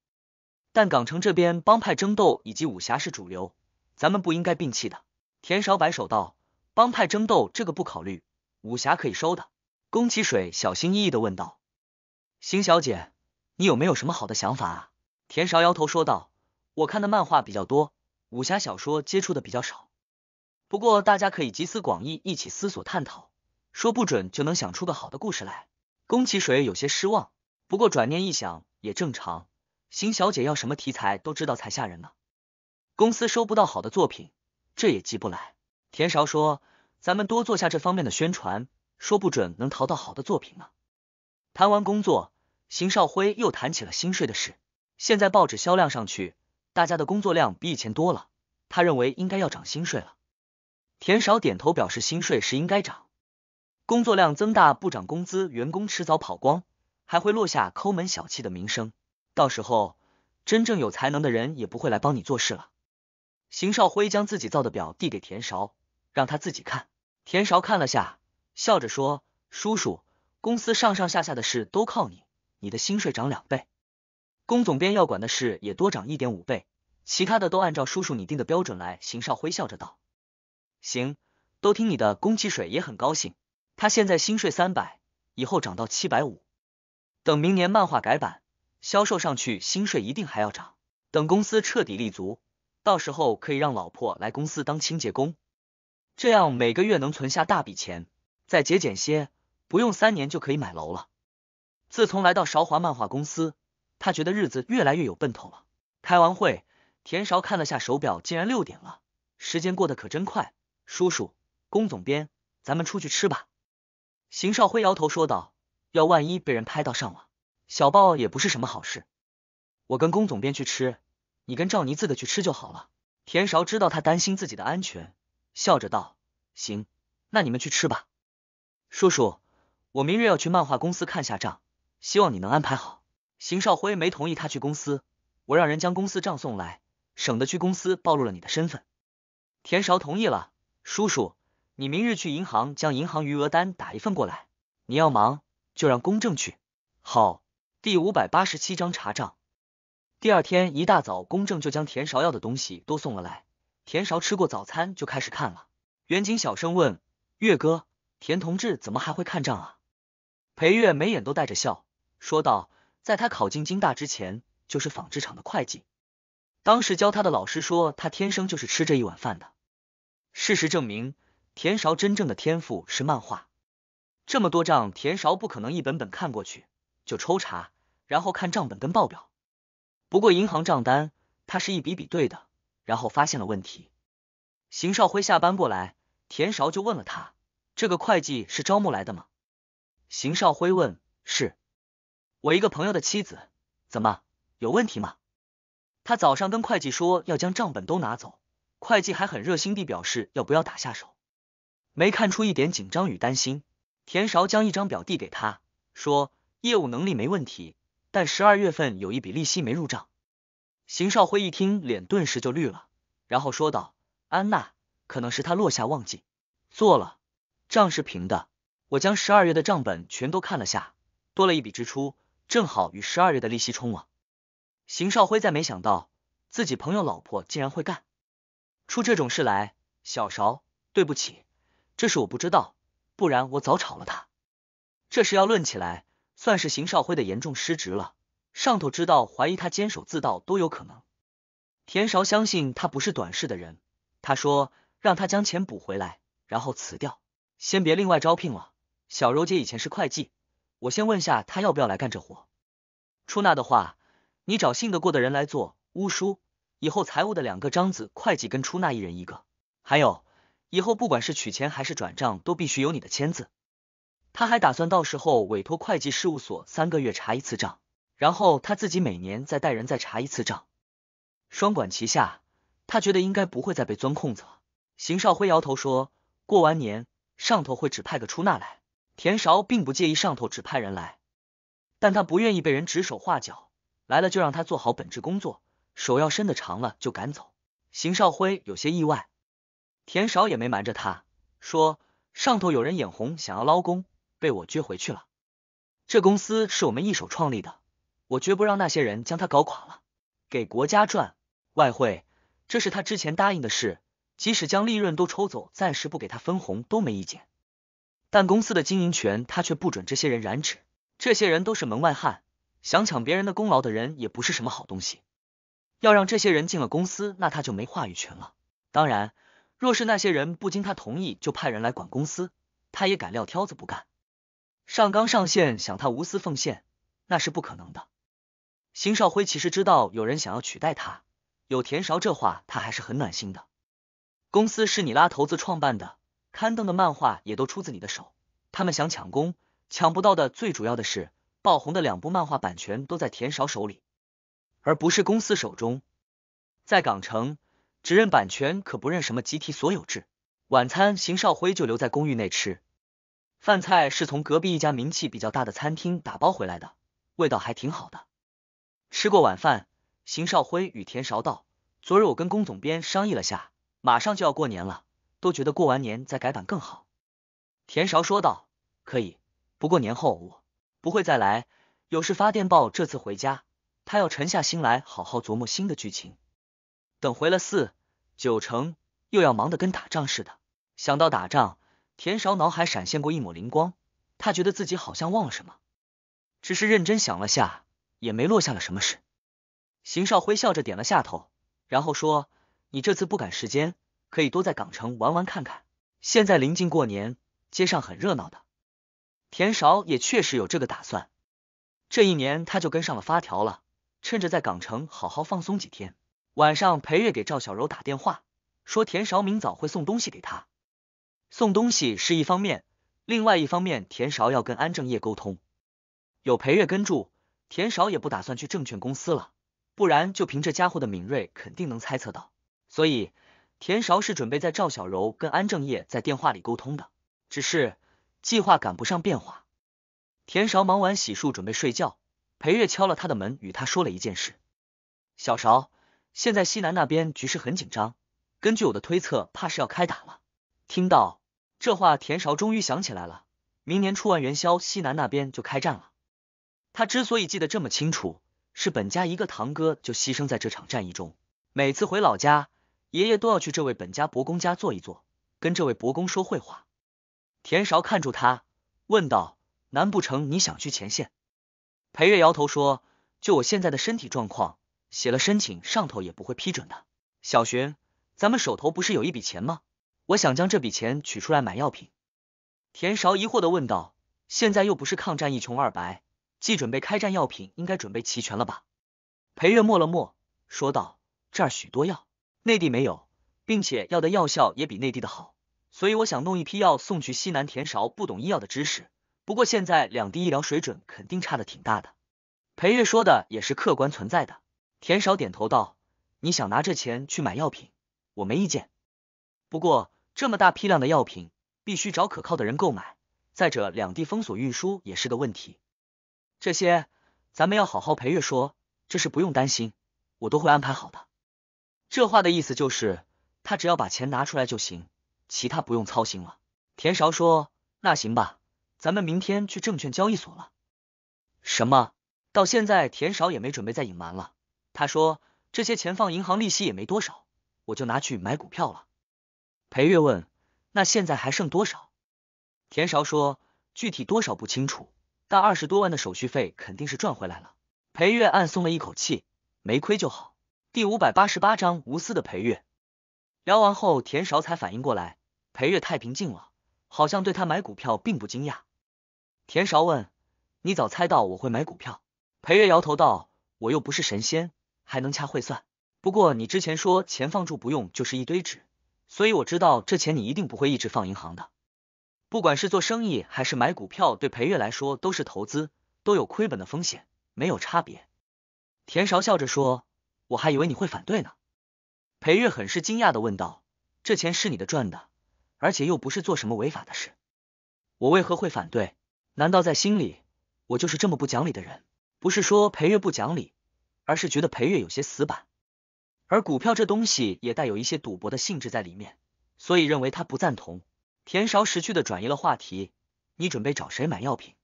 但港城这边帮派争斗以及武侠是主流，咱们不应该摒弃的。”田少摆手道：“帮派争斗这个不考虑，武侠可以收的。”宫崎水小心翼翼的问道：“邢小姐，你有没有什么好的想法啊？”田韶摇头说道：“我看的漫画比较多，武侠小说接触的比较少。不过大家可以集思广益，一起思索探讨，说不准就能想出个好的故事来。”宫崎水有些失望，不过转念一想也正常，邢小姐要什么题材都知道才吓人呢。公司收不到好的作品，这也急不来。田韶说：“咱们多做下这方面的宣传。”说不准能淘到好的作品呢。谈完工作，邢少辉又谈起了薪税的事。现在报纸销量上去，大家的工作量比以前多了，他认为应该要涨薪税了。田少点头表示薪税是应该涨。工作量增大不涨工资，员工迟早跑光，还会落下抠门小气的名声。到时候真正有才能的人也不会来帮你做事了。邢少辉将自己造的表递给田少，让他自己看。田少看了下。笑着说：“叔叔，公司上上下下的事都靠你，你的薪水涨两倍，龚总编要管的事也多涨一点五倍，其他的都按照叔叔拟定的标准来。”邢少辉笑着道：“行，都听你的。”龚启水也很高兴，他现在薪水三百，以后涨到七百五。等明年漫画改版，销售上去，薪水一定还要涨。等公司彻底立足，到时候可以让老婆来公司当清洁工，这样每个月能存下大笔钱。再节俭些，不用三年就可以买楼了。自从来到韶华漫画公司，他觉得日子越来越有奔头了。开完会，田韶看了下手表，竟然六点了，时间过得可真快。叔叔，龚总编，咱们出去吃吧。邢少辉摇头说道：“要万一被人拍到上网，小报也不是什么好事。”我跟龚总编去吃，你跟赵妮自的去吃就好了。田韶知道他担心自己的安全，笑着道：“行，那你们去吃吧。”叔叔，我明日要去漫画公司看下账，希望你能安排好。邢少辉没同意他去公司，我让人将公司账送来，省得去公司暴露了你的身份。田韶同意了，叔叔，你明日去银行将银行余额单打一份过来。你要忙，就让公证去。好。第五百八十七章查账。第二天一大早，公证就将田韶要的东西都送了来。田韶吃过早餐就开始看了。袁景小声问月哥。田同志怎么还会看账啊？裴月眉眼都带着笑说道：“在他考进京大之前，就是纺织厂的会计。当时教他的老师说，他天生就是吃这一碗饭的。事实证明，田勺真正的天赋是漫画。这么多账，田勺不可能一本本看过去就抽查，然后看账本跟报表。不过银行账单，他是一笔笔对的，然后发现了问题。邢少辉下班过来，田勺就问了他。”这个会计是招募来的吗？邢少辉问。是，我一个朋友的妻子。怎么有问题吗？他早上跟会计说要将账本都拿走，会计还很热心地表示要不要打下手，没看出一点紧张与担心。田勺将一张表递给他，说业务能力没问题，但十二月份有一笔利息没入账。邢少辉一听，脸顿时就绿了，然后说道：“安娜，可能是他落下忘记做了。”账是平的，我将十二月的账本全都看了下，多了一笔支出，正好与十二月的利息冲了。邢少辉再没想到自己朋友老婆竟然会干出这种事来，小勺，对不起，这事我不知道，不然我早炒了他。这事要论起来，算是邢少辉的严重失职了，上头知道怀疑他监守自盗都有可能。田勺相信他不是短视的人，他说让他将钱补回来，然后辞掉。先别另外招聘了，小柔姐以前是会计，我先问下她要不要来干这活。出纳的话，你找信得过的人来做。乌叔，以后财务的两个章子，会计跟出纳一人一个。还有，以后不管是取钱还是转账，都必须有你的签字。他还打算到时候委托会计事务所三个月查一次账，然后他自己每年再带人再查一次账，双管齐下，他觉得应该不会再被钻空子了。邢少辉摇头说：“过完年。”上头会指派个出纳来，田韶并不介意上头指派人来，但他不愿意被人指手画脚，来了就让他做好本职工作，手要伸得长了就赶走。邢少辉有些意外，田韶也没瞒着他，说上头有人眼红，想要捞功，被我撅回去了。这公司是我们一手创立的，我绝不让那些人将他搞垮了，给国家赚外汇，这是他之前答应的事。即使将利润都抽走，暂时不给他分红都没意见，但公司的经营权他却不准这些人染指。这些人都是门外汉，想抢别人的功劳的人也不是什么好东西。要让这些人进了公司，那他就没话语权了。当然，若是那些人不经他同意就派人来管公司，他也敢撂挑子不干。上纲上线，想他无私奉献，那是不可能的。邢少辉其实知道有人想要取代他，有田韶这话，他还是很暖心的。公司是你拉投资创办的，刊登的漫画也都出自你的手。他们想抢工，抢不到的最主要的是爆红的两部漫画版权都在田少手里，而不是公司手中。在港城，只认版权，可不认什么集体所有制。晚餐，邢少辉就留在公寓内吃，饭菜是从隔壁一家名气比较大的餐厅打包回来的，味道还挺好的。吃过晚饭，邢少辉与田韶道：“昨日我跟龚总编商议了下。”马上就要过年了，都觉得过完年再改版更好。田少说道：“可以，不过年后我不会再来，有事发电报。这次回家，他要沉下心来好好琢磨新的剧情。等回了四九城，又要忙得跟打仗似的。想到打仗，田少脑海闪现过一抹灵光，他觉得自己好像忘了什么，只是认真想了下，也没落下了什么事。”邢少辉笑着点了下头，然后说。你这次不赶时间，可以多在港城玩玩看看。现在临近过年，街上很热闹的。田勺也确实有这个打算，这一年他就跟上了发条了，趁着在港城好好放松几天。晚上，裴月给赵小柔打电话，说田勺明早会送东西给他。送东西是一方面，另外一方面，田勺要跟安正业沟通。有裴月跟住，田勺也不打算去证券公司了，不然就凭这家伙的敏锐，肯定能猜测到。所以，田韶是准备在赵小柔跟安正业在电话里沟通的。只是计划赶不上变化。田韶忙完洗漱，准备睡觉，裴月敲了他的门，与他说了一件事：“小韶，现在西南那边局势很紧张，根据我的推测，怕是要开打了。”听到这话，田韶终于想起来了，明年初完元宵，西南那边就开战了。他之所以记得这么清楚，是本家一个堂哥就牺牲在这场战役中。每次回老家。爷爷都要去这位本家伯公家坐一坐，跟这位伯公说会话。田韶看住他，问道：“难不成你想去前线？”裴月摇头说：“就我现在的身体状况，写了申请上头也不会批准的。”小寻，咱们手头不是有一笔钱吗？我想将这笔钱取出来买药品。田韶疑惑的问道：“现在又不是抗战，一穷二白，既准备开战，药品应该准备齐全了吧？”裴月默了默，说道：“这儿许多药。”内地没有，并且药的药效也比内地的好，所以我想弄一批药送去西南。田勺不懂医药的知识，不过现在两地医疗水准肯定差的挺大的。裴月说的也是客观存在的。田少点头道：“你想拿这钱去买药品，我没意见。不过这么大批量的药品，必须找可靠的人购买。再者，两地封锁运输也是个问题。这些咱们要好好陪月说，这事不用担心，我都会安排好的。”这话的意思就是，他只要把钱拿出来就行，其他不用操心了。田少说：“那行吧，咱们明天去证券交易所了。”什么？到现在田少也没准备再隐瞒了。他说：“这些钱放银行利息也没多少，我就拿去买股票了。”裴月问：“那现在还剩多少？”田少说：“具体多少不清楚，但二十多万的手续费肯定是赚回来了。”裴月暗松了一口气，没亏就好。第五百八十八章无私的裴月。聊完后，田韶才反应过来，裴月太平静了，好像对他买股票并不惊讶。田韶问：“你早猜到我会买股票？”裴月摇头道：“我又不是神仙，还能掐会算。不过你之前说钱放住不用就是一堆纸，所以我知道这钱你一定不会一直放银行的。不管是做生意还是买股票，对裴月来说都是投资，都有亏本的风险，没有差别。”田韶笑着说。我还以为你会反对呢，裴月很是惊讶的问道：“这钱是你的赚的，而且又不是做什么违法的事，我为何会反对？难道在心里我就是这么不讲理的人？不是说裴月不讲理，而是觉得裴月有些死板。而股票这东西也带有一些赌博的性质在里面，所以认为他不赞同。”田韶识趣的转移了话题：“你准备找谁买药品？”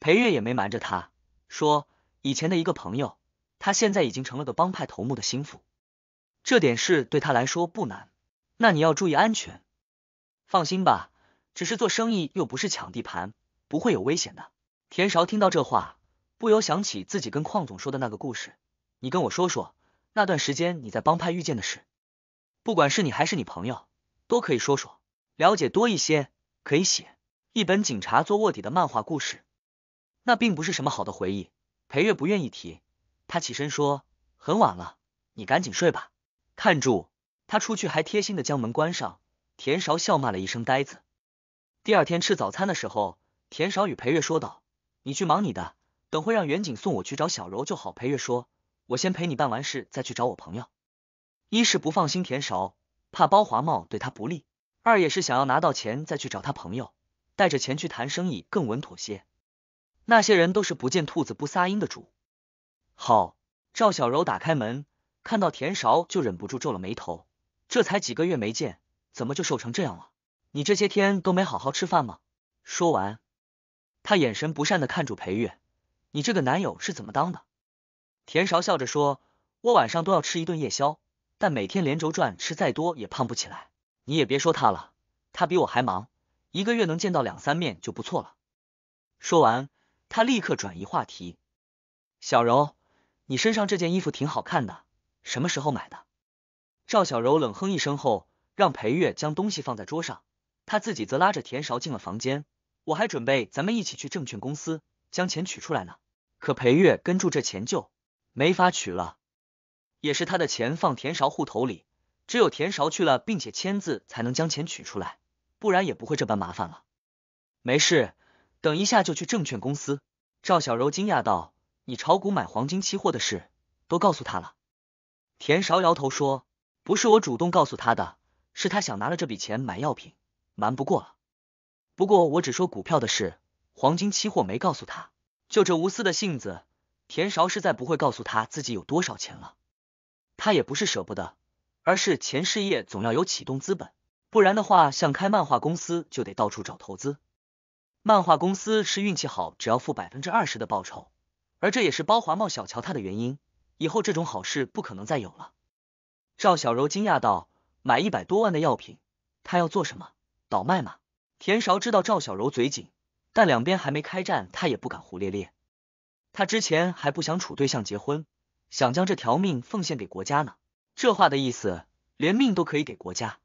裴月也没瞒着他，说：“以前的一个朋友。”他现在已经成了个帮派头目的心腹，这点事对他来说不难。那你要注意安全，放心吧。只是做生意又不是抢地盘，不会有危险的。田韶听到这话，不由想起自己跟邝总说的那个故事。你跟我说说，那段时间你在帮派遇见的事，不管是你还是你朋友，都可以说说。了解多一些，可以写一本警察做卧底的漫画故事。那并不是什么好的回忆，裴月不愿意提。他起身说：“很晚了，你赶紧睡吧。”看住他出去，还贴心的将门关上。田韶笑骂了一声：“呆子。”第二天吃早餐的时候，田韶与裴月说道：“你去忙你的，等会让远景送我去找小柔就好。”裴月说：“我先陪你办完事，再去找我朋友。”一是不放心田韶，怕包华茂对他不利；二也是想要拿到钱再去找他朋友，带着钱去谈生意更稳妥些。那些人都是不见兔子不撒鹰的主。好，赵小柔打开门，看到田韶就忍不住皱了眉头。这才几个月没见，怎么就瘦成这样了？你这些天都没好好吃饭吗？说完，她眼神不善的看住裴月，你这个男友是怎么当的？田韶笑着说，我晚上都要吃一顿夜宵，但每天连轴转，吃再多也胖不起来。你也别说他了，他比我还忙，一个月能见到两三面就不错了。说完，他立刻转移话题，小柔。你身上这件衣服挺好看的，什么时候买的？赵小柔冷哼一声后，让裴月将东西放在桌上，她自己则拉着田韶进了房间。我还准备咱们一起去证券公司将钱取出来呢，可裴月跟住这钱就没法取了。也是他的钱放田韶户头里，只有田韶去了并且签字才能将钱取出来，不然也不会这般麻烦了。没事，等一下就去证券公司。赵小柔惊讶道。你炒股买黄金期货的事都告诉他了？田韶摇头说：“不是我主动告诉他的，是他想拿了这笔钱买药品，瞒不过了。不过我只说股票的事，黄金期货没告诉他。就这无私的性子，田韶实在不会告诉他自己有多少钱了。他也不是舍不得，而是钱事业总要有启动资本，不然的话，像开漫画公司就得到处找投资。漫画公司是运气好，只要付百分之二十的报酬。”而这也是包华茂小瞧他的原因，以后这种好事不可能再有了。赵小柔惊讶道：“买一百多万的药品，他要做什么？倒卖吗？”田韶知道赵小柔嘴紧，但两边还没开战，他也不敢胡咧咧。他之前还不想处对象结婚，想将这条命奉献给国家呢。这话的意思，连命都可以给国家，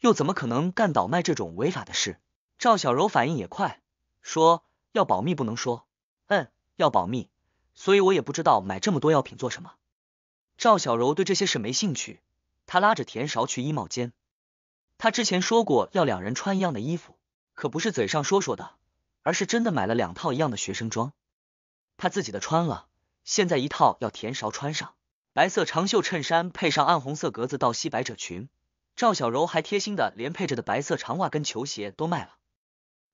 又怎么可能干倒卖这种违法的事？赵小柔反应也快，说：“要保密，不能说。”嗯。要保密，所以我也不知道买这么多药品做什么。赵小柔对这些事没兴趣，她拉着田韶去衣帽间。他之前说过要两人穿一样的衣服，可不是嘴上说说的，而是真的买了两套一样的学生装。他自己的穿了，现在一套要田韶穿上。白色长袖衬衫配上暗红色格子到膝百褶裙，赵小柔还贴心的连配着的白色长袜跟球鞋都卖了。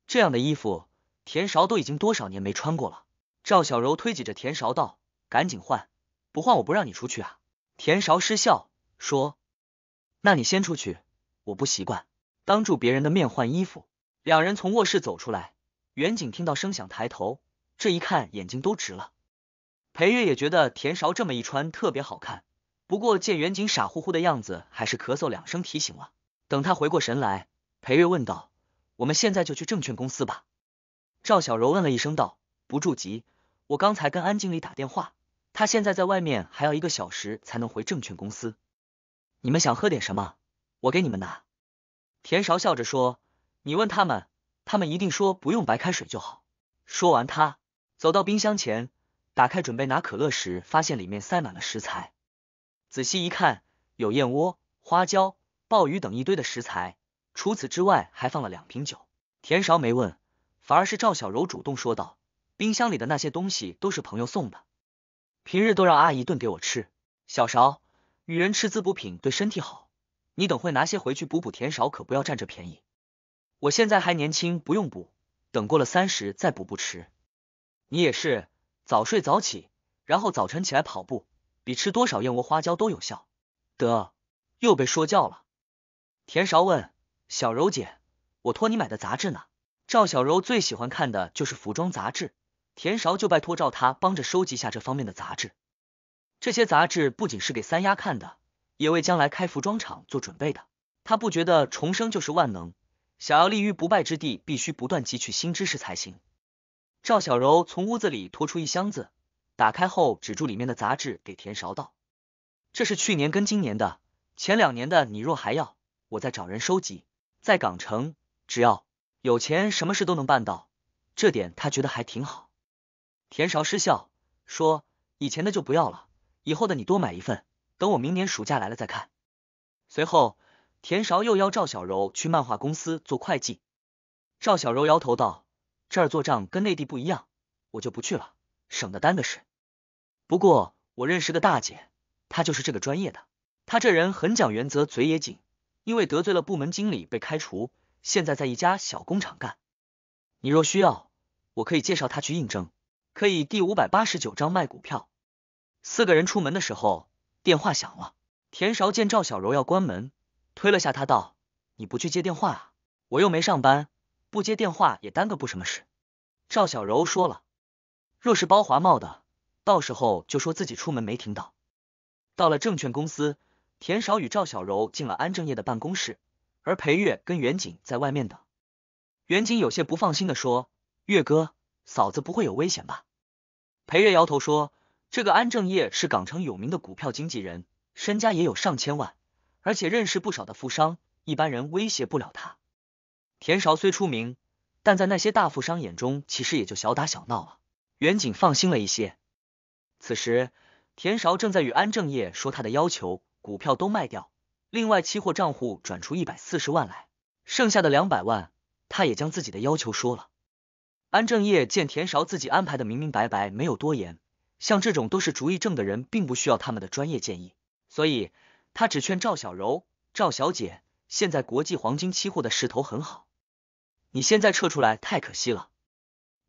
这样的衣服，田韶都已经多少年没穿过了。赵小柔推挤着田韶道：“赶紧换，不换我不让你出去啊！”田韶失笑说：“那你先出去，我不习惯当着别人的面换衣服。”两人从卧室走出来，远景听到声响抬头，这一看眼睛都直了。裴月也觉得田韶这么一穿特别好看，不过见远景傻乎乎的样子，还是咳嗽两声提醒了。等他回过神来，裴月问道：“我们现在就去证券公司吧？”赵小柔嗯了一声道：“不着急。”我刚才跟安经理打电话，他现在在外面，还要一个小时才能回证券公司。你们想喝点什么？我给你们拿。田韶笑着说：“你问他们，他们一定说不用白开水就好。”说完，他走到冰箱前，打开准备拿可乐时，发现里面塞满了食材。仔细一看，有燕窝、花椒、鲍鱼等一堆的食材。除此之外，还放了两瓶酒。田韶没问，反而是赵小柔主动说道。冰箱里的那些东西都是朋友送的，平日都让阿姨炖给我吃。小勺，女人吃滋补品对身体好，你等会拿些回去补补。田勺可不要占这便宜。我现在还年轻，不用补，等过了三十再补不迟。你也是，早睡早起，然后早晨起来跑步，比吃多少燕窝花椒都有效。得，又被说教了。田勺问小柔姐：“我托你买的杂志呢？”赵小柔最喜欢看的就是服装杂志。田韶就拜托赵他帮着收集下这方面的杂志，这些杂志不仅是给三丫看的，也为将来开服装厂做准备的。他不觉得重生就是万能，想要立于不败之地，必须不断汲取新知识才行。赵小柔从屋子里拖出一箱子，打开后止住里面的杂志给田韶道：“这是去年跟今年的，前两年的你若还要，我再找人收集。在港城，只要有钱，什么事都能办到，这点他觉得还挺好。”田韶失笑说：“以前的就不要了，以后的你多买一份，等我明年暑假来了再看。”随后，田韶又邀赵小柔去漫画公司做会计。赵小柔摇头道：“这儿做账跟内地不一样，我就不去了，省得耽搁事。不过我认识个大姐，她就是这个专业的，她这人很讲原则，嘴也紧，因为得罪了部门经理被开除，现在在一家小工厂干。你若需要，我可以介绍她去应征。”可以第五百八十九章卖股票。四个人出门的时候，电话响了。田韶见赵小柔要关门，推了下他道：“你不去接电话啊？我又没上班，不接电话也耽搁不什么事。”赵小柔说了：“若是包华茂的，到时候就说自己出门没听到。”到了证券公司，田韶与赵小柔进了安正业的办公室，而裴月跟袁景在外面等。袁景有些不放心的说：“月哥，嫂子不会有危险吧？”裴月摇头说：“这个安正业是港城有名的股票经纪人，身家也有上千万，而且认识不少的富商，一般人威胁不了他。田韶虽出名，但在那些大富商眼中，其实也就小打小闹了。”远景放心了一些。此时，田韶正在与安正业说他的要求：股票都卖掉，另外期货账户转出一百四十万来，剩下的两百万，他也将自己的要求说了。安正业见田韶自己安排的明明白白，没有多言。像这种都是主意正的人，并不需要他们的专业建议，所以他只劝赵小柔：“赵小姐，现在国际黄金期货的势头很好，你现在撤出来太可惜了。”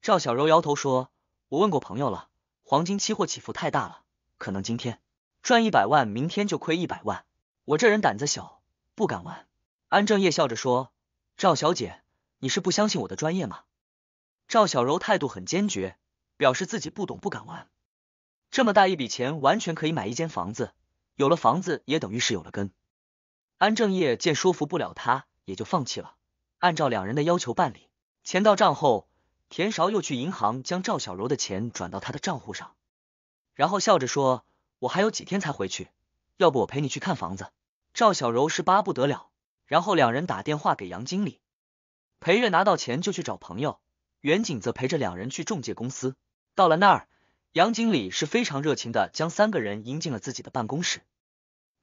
赵小柔摇头说：“我问过朋友了，黄金期货起伏太大了，可能今天赚一百万，明天就亏一百万。我这人胆子小，不敢玩。”安正业笑着说：“赵小姐，你是不相信我的专业吗？”赵小柔态度很坚决，表示自己不懂不敢玩。这么大一笔钱完全可以买一间房子，有了房子也等于是有了根。安正业见说服不了他，也就放弃了，按照两人的要求办理。钱到账后，田韶又去银行将赵小柔的钱转到他的账户上，然后笑着说：“我还有几天才回去，要不我陪你去看房子？”赵小柔是巴不得了。然后两人打电话给杨经理，裴月拿到钱就去找朋友。袁景则陪着两人去中介公司。到了那儿，杨经理是非常热情的，将三个人迎进了自己的办公室。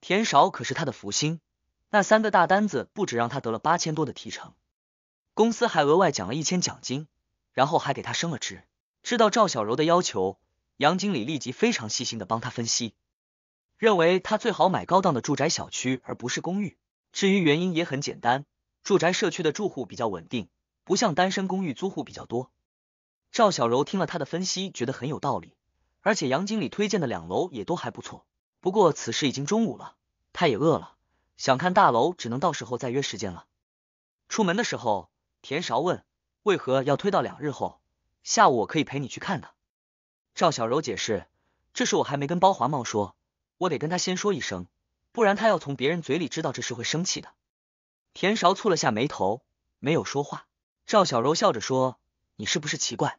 田少可是他的福星，那三个大单子不止让他得了八千多的提成，公司还额外奖了一千奖金，然后还给他升了职。知道赵小柔的要求，杨经理立即非常细心的帮他分析，认为他最好买高档的住宅小区，而不是公寓。至于原因也很简单，住宅社区的住户比较稳定。不像单身公寓租户比较多，赵小柔听了他的分析，觉得很有道理，而且杨经理推荐的两楼也都还不错。不过此时已经中午了，他也饿了，想看大楼只能到时候再约时间了。出门的时候，田韶问：“为何要推到两日后？下午我可以陪你去看的。”赵小柔解释：“这事我还没跟包华茂说，我得跟他先说一声，不然他要从别人嘴里知道这事会生气的。”田韶蹙了下眉头，没有说话。赵小柔笑着说：“你是不是奇怪，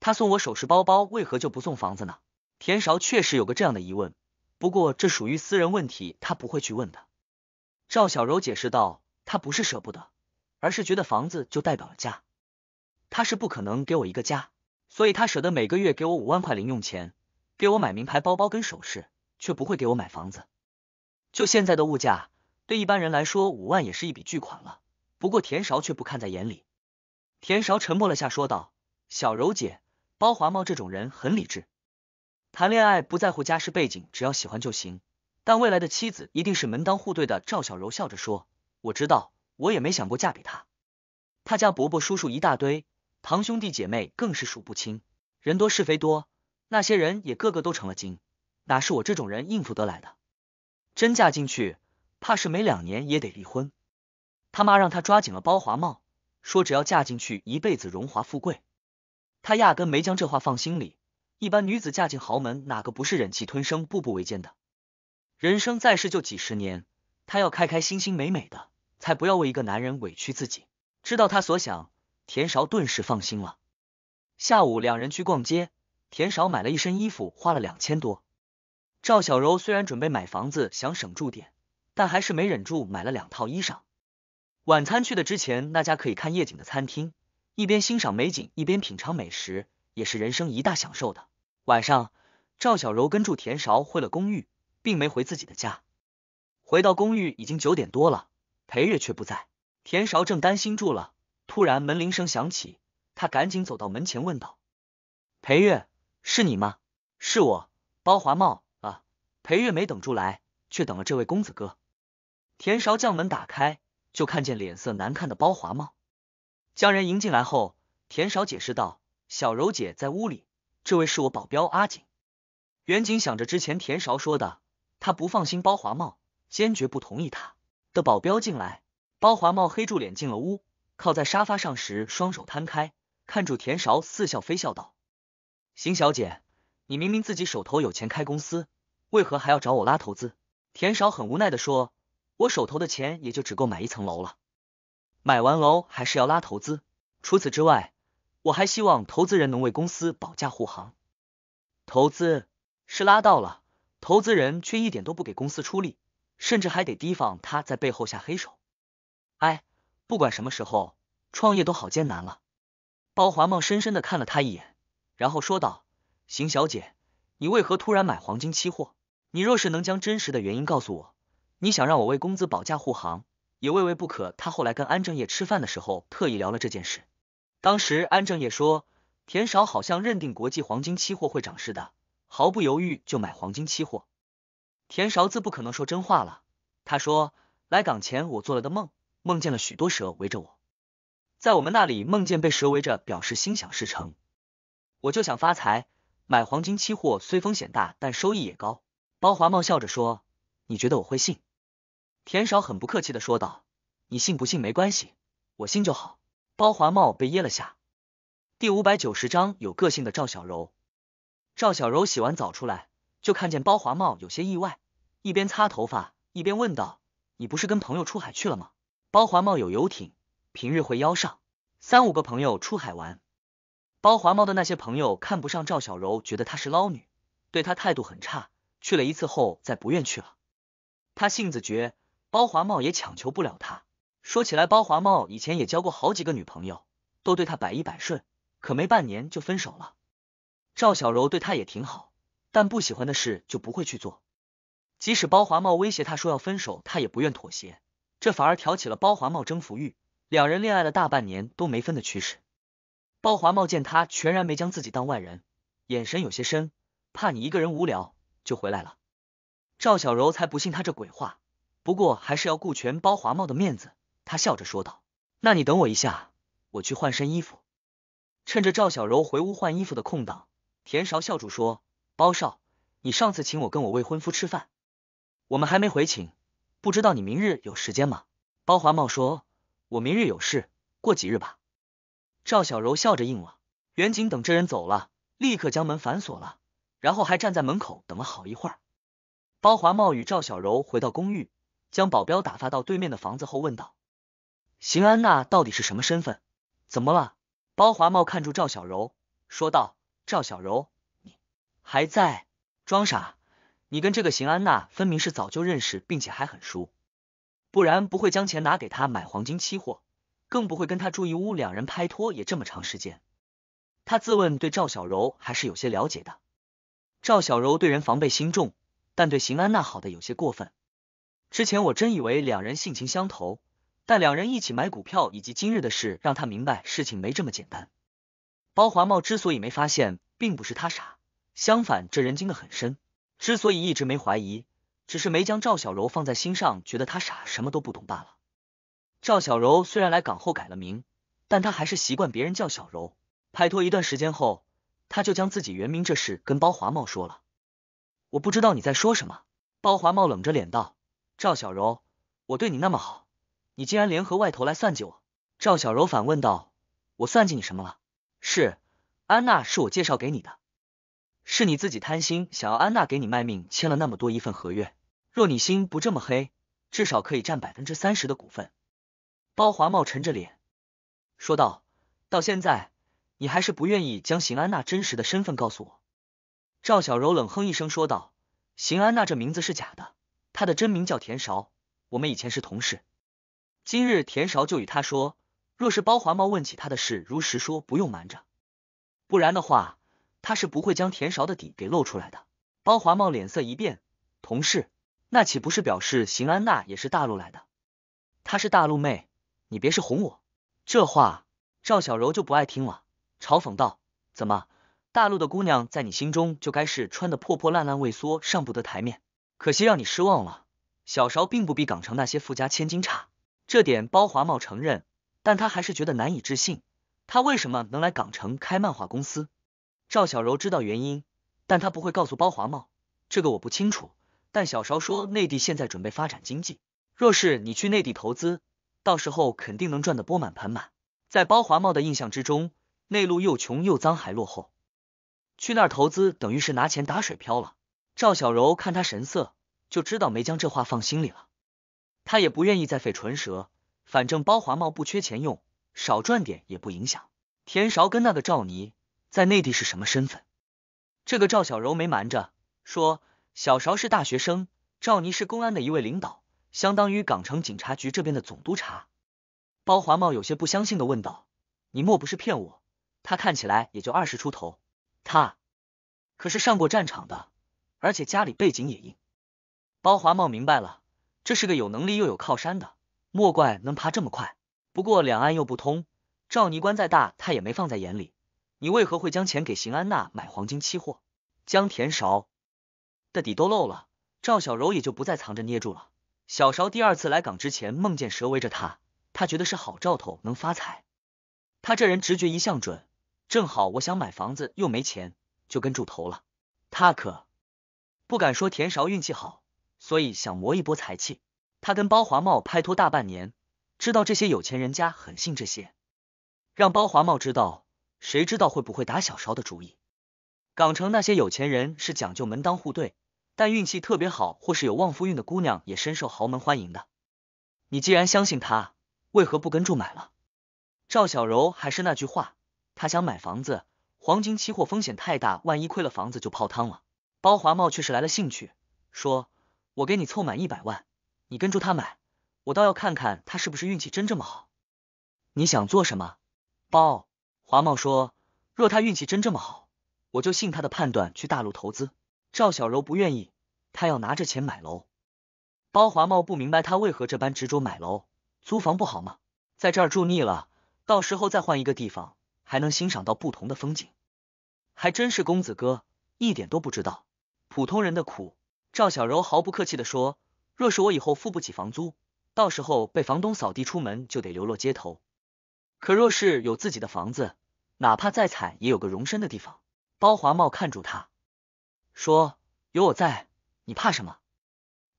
他送我首饰包包，为何就不送房子呢？”田韶确实有个这样的疑问，不过这属于私人问题，他不会去问的。赵小柔解释道：“他不是舍不得，而是觉得房子就代表了家，他是不可能给我一个家，所以他舍得每个月给我五万块零用钱，给我买名牌包包跟首饰，却不会给我买房子。就现在的物价，对一般人来说，五万也是一笔巨款了。不过田韶却不看在眼里。”田韶沉默了下，说道：“小柔姐，包华茂这种人很理智，谈恋爱不在乎家世背景，只要喜欢就行。但未来的妻子一定是门当户对的。”赵小柔笑着说：“我知道，我也没想过嫁给他。他家伯伯叔叔一大堆，堂兄弟姐妹更是数不清，人多是非多。那些人也个个都成了精，哪是我这种人应付得来的？真嫁进去，怕是没两年也得离婚。他妈让他抓紧了包华茂。”说只要嫁进去，一辈子荣华富贵。她压根没将这话放心里。一般女子嫁进豪门，哪个不是忍气吞声、步步维艰的？人生在世就几十年，她要开开心心、美美的，才不要为一个男人委屈自己。知道她所想，田韶顿时放心了。下午两人去逛街，田韶买了一身衣服，花了两千多。赵小柔虽然准备买房子，想省住点，但还是没忍住买了两套衣裳。晚餐去的之前那家可以看夜景的餐厅，一边欣赏美景，一边品尝美食，也是人生一大享受的。晚上，赵小柔跟住田韶回了公寓，并没回自己的家。回到公寓已经九点多了，裴月却不在，田韶正担心住了。突然门铃声响起，他赶紧走到门前问道：“裴月，是你吗？”“是我，包华茂啊。”裴月没等住来，却等了这位公子哥。田韶将门打开。就看见脸色难看的包华茂将人迎进来后，田少解释道：“小柔姐在屋里，这位是我保镖阿锦。”袁景想着之前田少说的，他不放心包华茂，坚决不同意他的保镖进来。包华茂黑住脸进了屋，靠在沙发上时，双手摊开，看住田少，似笑非笑道：“邢小姐，你明明自己手头有钱开公司，为何还要找我拉投资？”田少很无奈的说。我手头的钱也就只够买一层楼了，买完楼还是要拉投资。除此之外，我还希望投资人能为公司保驾护航。投资是拉到了，投资人却一点都不给公司出力，甚至还得提防他在背后下黑手。哎，不管什么时候创业都好艰难了。包华茂深深的看了他一眼，然后说道：“邢小姐，你为何突然买黄金期货？你若是能将真实的原因告诉我。”你想让我为公子保驾护航，也未为不可。他后来跟安正业吃饭的时候，特意聊了这件事。当时安正业说，田少好像认定国际黄金期货会涨似的，毫不犹豫就买黄金期货。田勺自不可能说真话了，他说来港前我做了个梦，梦见了许多蛇围着我，在我们那里，梦见被蛇围着表示心想事成。我就想发财，买黄金期货虽风险大，但收益也高。包华茂笑着说：“你觉得我会信？”田少很不客气的说道：“你信不信没关系，我信就好。”包华茂被噎了下。第五百九十章有个性的赵小柔。赵小柔洗完澡出来，就看见包华茂有些意外，一边擦头发一边问道：“你不是跟朋友出海去了吗？”包华茂有游艇，平日会邀上三五个朋友出海玩。包华茂的那些朋友看不上赵小柔，觉得她是捞女，对她态度很差。去了一次后再不愿去了。他性子倔。包华茂也强求不了他。说起来，包华茂以前也交过好几个女朋友，都对他百依百顺，可没半年就分手了。赵小柔对他也挺好，但不喜欢的事就不会去做。即使包华茂威胁他说要分手，他也不愿妥协，这反而挑起了包华茂征服欲。两人恋爱了大半年都没分的趋势。包华茂见他全然没将自己当外人，眼神有些深，怕你一个人无聊，就回来了。赵小柔才不信他这鬼话。不过还是要顾全包华茂的面子，他笑着说道：“那你等我一下，我去换身衣服。”趁着赵小柔回屋换衣服的空档，田韶笑住说：“包少，你上次请我跟我未婚夫吃饭，我们还没回请，不知道你明日有时间吗？”包华茂说：“我明日有事，过几日吧。”赵小柔笑着应了。袁景等这人走了，立刻将门反锁了，然后还站在门口等了好一会儿。包华茂与赵小柔回到公寓。将保镖打发到对面的房子后，问道：“邢安娜到底是什么身份？怎么了？”包华茂看住赵小柔，说道：“赵小柔，你还在装傻？你跟这个邢安娜分明是早就认识，并且还很熟，不然不会将钱拿给她买黄金期货，更不会跟她住一屋，两人拍拖也这么长时间。他自问对赵小柔还是有些了解的。赵小柔对人防备心重，但对邢安娜好的有些过分。”之前我真以为两人性情相投，但两人一起买股票以及今日的事，让他明白事情没这么简单。包华茂之所以没发现，并不是他傻，相反这人精得很深。之所以一直没怀疑，只是没将赵小柔放在心上，觉得他傻，什么都不懂罢了。赵小柔虽然来港后改了名，但他还是习惯别人叫小柔。摆脱一段时间后，他就将自己原名这事跟包华茂说了。我不知道你在说什么。包华茂冷着脸道。赵小柔，我对你那么好，你竟然联合外头来算计我。赵小柔反问道：“我算计你什么了？”是安娜是我介绍给你的，是你自己贪心，想要安娜给你卖命，签了那么多一份合约。若你心不这么黑，至少可以占百分之三十的股份。包华茂沉着脸说道：“到现在，你还是不愿意将邢安娜真实的身份告诉我。”赵小柔冷哼一声说道：“邢安娜这名字是假的。”他的真名叫田韶，我们以前是同事。今日田韶就与他说，若是包华茂问起他的事，如实说，不用瞒着。不然的话，他是不会将田韶的底给露出来的。包华茂脸色一变，同事，那岂不是表示邢安娜也是大陆来的？她是大陆妹，你别是哄我。这话赵小柔就不爱听了，嘲讽道：“怎么，大陆的姑娘在你心中就该是穿的破破烂烂、畏缩、上不得台面？”可惜让你失望了，小勺并不比港城那些富家千金差，这点包华茂承认，但他还是觉得难以置信，他为什么能来港城开漫画公司？赵小柔知道原因，但他不会告诉包华茂，这个我不清楚。但小勺说，内地现在准备发展经济，若是你去内地投资，到时候肯定能赚得钵满盆满。在包华茂的印象之中，内陆又穷又脏还落后，去那儿投资等于是拿钱打水漂了。赵小柔看他神色，就知道没将这话放心里了。他也不愿意再费唇舌，反正包华茂不缺钱用，少赚点也不影响。田勺跟那个赵尼在内地是什么身份？这个赵小柔没瞒着，说小勺是大学生，赵尼是公安的一位领导，相当于港城警察局这边的总督察。包华茂有些不相信的问道：“你莫不是骗我？他看起来也就二十出头，他可是上过战场的。”而且家里背景也硬，包华茂明白了，这是个有能力又有靠山的，莫怪能爬这么快。不过两岸又不通，赵尼官再大，他也没放在眼里。你为何会将钱给邢安娜买黄金期货？江田勺的底都漏了，赵小柔也就不再藏着捏住了。小勺第二次来港之前梦见蛇围着他，他觉得是好兆头，能发财。他这人直觉一向准，正好我想买房子又没钱，就跟住头了。他可。不敢说田韶运气好，所以想磨一波财气。他跟包华茂拍拖大半年，知道这些有钱人家很信这些，让包华茂知道，谁知道会不会打小韶的主意？港城那些有钱人是讲究门当户对，但运气特别好或是有旺夫运的姑娘，也深受豪门欢迎的。你既然相信他，为何不跟住买了？赵小柔还是那句话，她想买房子，黄金期货风险太大，万一亏了，房子就泡汤了。包华茂却是来了兴趣，说：“我给你凑满一百万，你跟住他买，我倒要看看他是不是运气真这么好。”你想做什么？包华茂说：“若他运气真这么好，我就信他的判断去大陆投资。”赵小柔不愿意，她要拿着钱买楼。包华茂不明白他为何这般执着买楼，租房不好吗？在这儿住腻了，到时候再换一个地方，还能欣赏到不同的风景。还真是公子哥，一点都不知道。普通人的苦，赵小柔毫不客气的说：“若是我以后付不起房租，到时候被房东扫地出门，就得流落街头。可若是有自己的房子，哪怕再惨，也有个容身的地方。”包华茂看住他，说：“有我在，你怕什么？”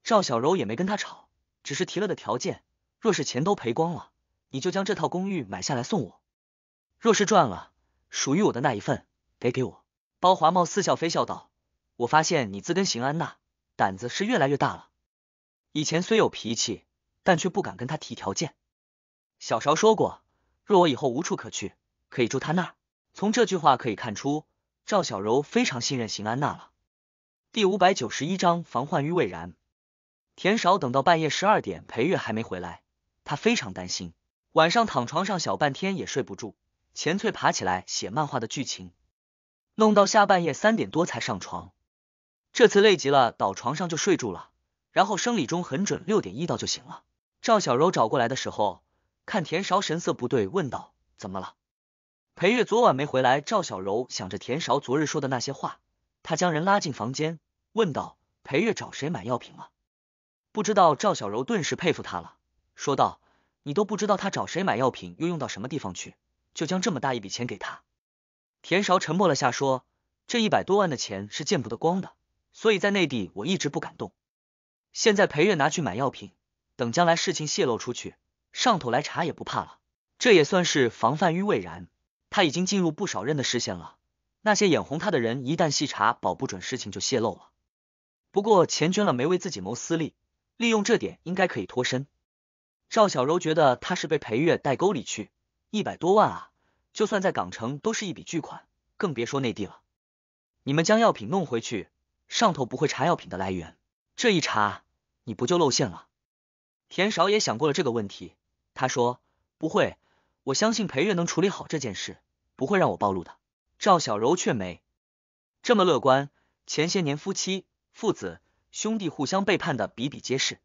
赵小柔也没跟他吵，只是提了的条件：“若是钱都赔光了，你就将这套公寓买下来送我；若是赚了，属于我的那一份得给我。”包华茂似笑非笑道。我发现你自跟邢安娜胆子是越来越大了，以前虽有脾气，但却不敢跟他提条件。小勺说过，若我以后无处可去，可以住他那儿。从这句话可以看出，赵小柔非常信任邢安娜了。第五百九十一章防患于未然。田少等到半夜十二点，裴月还没回来，他非常担心。晚上躺床上小半天也睡不住，钱翠爬起来写漫画的剧情，弄到下半夜三点多才上床。这次累极了，倒床上就睡住了。然后生理钟很准，六点一到就醒了。赵小柔找过来的时候，看田韶神色不对，问道：“怎么了？”裴月昨晚没回来，赵小柔想着田韶昨日说的那些话，他将人拉进房间，问道：“裴月找谁买药品了？”不知道，赵小柔顿时佩服他了，说道：“你都不知道他找谁买药品，又用到什么地方去，就将这么大一笔钱给他。”田韶沉默了下，说：“这一百多万的钱是见不得光的。”所以在内地我一直不敢动，现在裴月拿去买药品，等将来事情泄露出去，上头来查也不怕了，这也算是防范于未然。他已经进入不少人的视线了，那些眼红他的人一旦细查，保不准事情就泄露了。不过钱捐了没为自己谋私利，利用这点应该可以脱身。赵小柔觉得他是被裴月带沟里去，一百多万啊，就算在港城都是一笔巨款，更别说内地了。你们将药品弄回去。上头不会查药品的来源，这一查你不就露馅了？田少也想过了这个问题，他说不会，我相信裴月能处理好这件事，不会让我暴露的。赵小柔却没这么乐观，前些年夫妻、父子、兄弟互相背叛的比比皆是。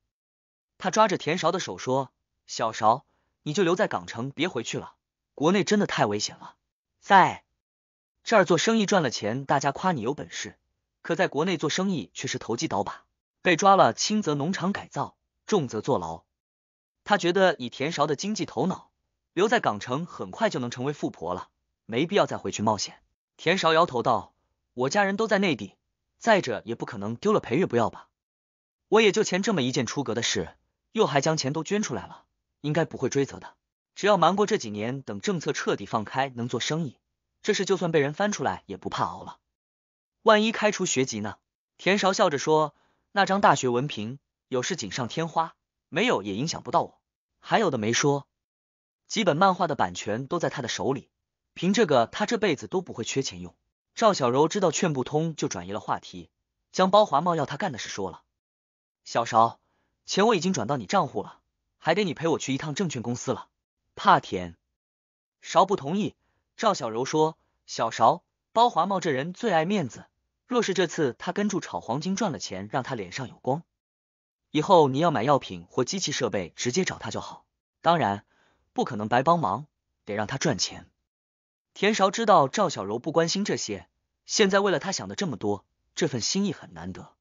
他抓着田少的手说：“小勺，你就留在港城，别回去了，国内真的太危险了。”在这儿做生意赚了钱，大家夸你有本事。可在国内做生意却是投机倒把，被抓了，轻则农场改造，重则坐牢。他觉得以田韶的经济头脑，留在港城很快就能成为富婆了，没必要再回去冒险。田韶摇头道：“我家人都在内地，再者也不可能丢了裴月不要吧？我也就钱这么一件出格的事，又还将钱都捐出来了，应该不会追责的。只要瞒过这几年，等政策彻底放开能做生意，这事就算被人翻出来也不怕熬了。”万一开除学籍呢？田韶笑着说：“那张大学文凭，有是锦上添花，没有也影响不到我。还有的没说，几本漫画的版权都在他的手里，凭这个，他这辈子都不会缺钱用。”赵小柔知道劝不通，就转移了话题，将包华茂要他干的事说了：“小韶，钱我已经转到你账户了，还得你陪我去一趟证券公司了。”怕田韶不同意，赵小柔说：“小韶，包华茂这人最爱面子。”若是这次他跟住炒黄金赚了钱，让他脸上有光，以后你要买药品或机器设备，直接找他就好。当然，不可能白帮忙，得让他赚钱。田韶知道赵小柔不关心这些，现在为了他想的这么多，这份心意很难得。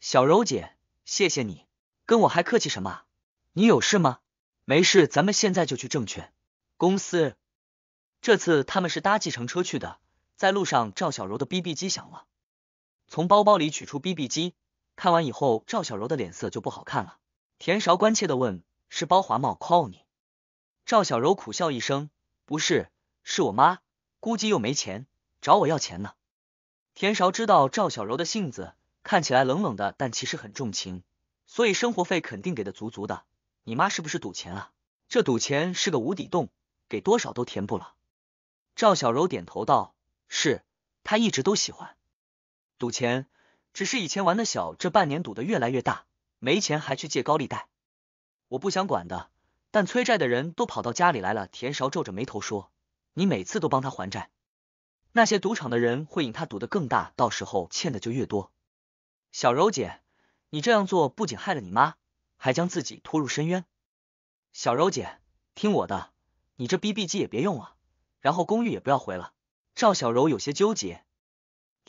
小柔姐，谢谢你，跟我还客气什么？你有事吗？没事，咱们现在就去证券公司。这次他们是搭计程车去的，在路上，赵小柔的 BB 机响了。从包包里取出 BB 机，看完以后，赵小柔的脸色就不好看了。田韶关切地问：“是包华茂 call 你？”赵小柔苦笑一声：“不是，是我妈，估计又没钱找我要钱呢。”田韶知道赵小柔的性子，看起来冷冷的，但其实很重情，所以生活费肯定给的足足的。你妈是不是赌钱啊？这赌钱是个无底洞，给多少都填不了。赵小柔点头道：“是，她一直都喜欢。”赌钱，只是以前玩的小，这半年赌的越来越大，没钱还去借高利贷。我不想管的，但催债的人都跑到家里来了。田勺皱着眉头说：“你每次都帮他还债，那些赌场的人会引他赌得更大，到时候欠的就越多。”小柔姐，你这样做不仅害了你妈，还将自己拖入深渊。小柔姐，听我的，你这 BB 机也别用了，然后公寓也不要回了。赵小柔有些纠结。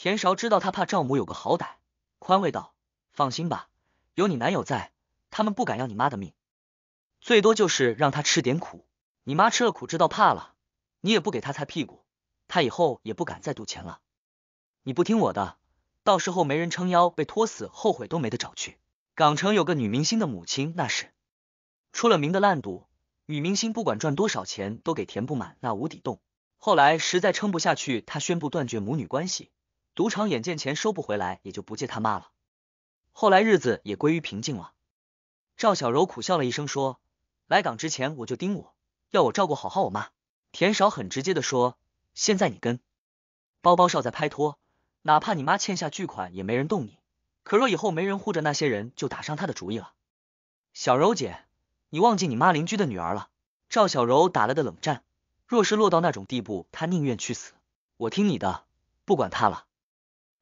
田韶知道他怕赵母有个好歹，宽慰道：“放心吧，有你男友在，他们不敢要你妈的命，最多就是让他吃点苦。你妈吃了苦，知道怕了，你也不给他擦屁股，她以后也不敢再赌钱了。你不听我的，到时候没人撑腰，被拖死，后悔都没得找去。港城有个女明星的母亲，那是出了名的烂赌，女明星不管赚多少钱，都给填不满那无底洞。后来实在撑不下去，她宣布断绝母女关系。”赌场眼见钱收不回来，也就不借他妈了。后来日子也归于平静了。赵小柔苦笑了一声，说：“来港之前我就盯我，要我照顾好好我妈。”田少很直接的说：“现在你跟包包少在拍拖，哪怕你妈欠下巨款也没人动你。可若以后没人护着，那些人就打上他的主意了。”小柔姐，你忘记你妈邻居的女儿了？赵小柔打了个冷战。若是落到那种地步，她宁愿去死。我听你的，不管她了。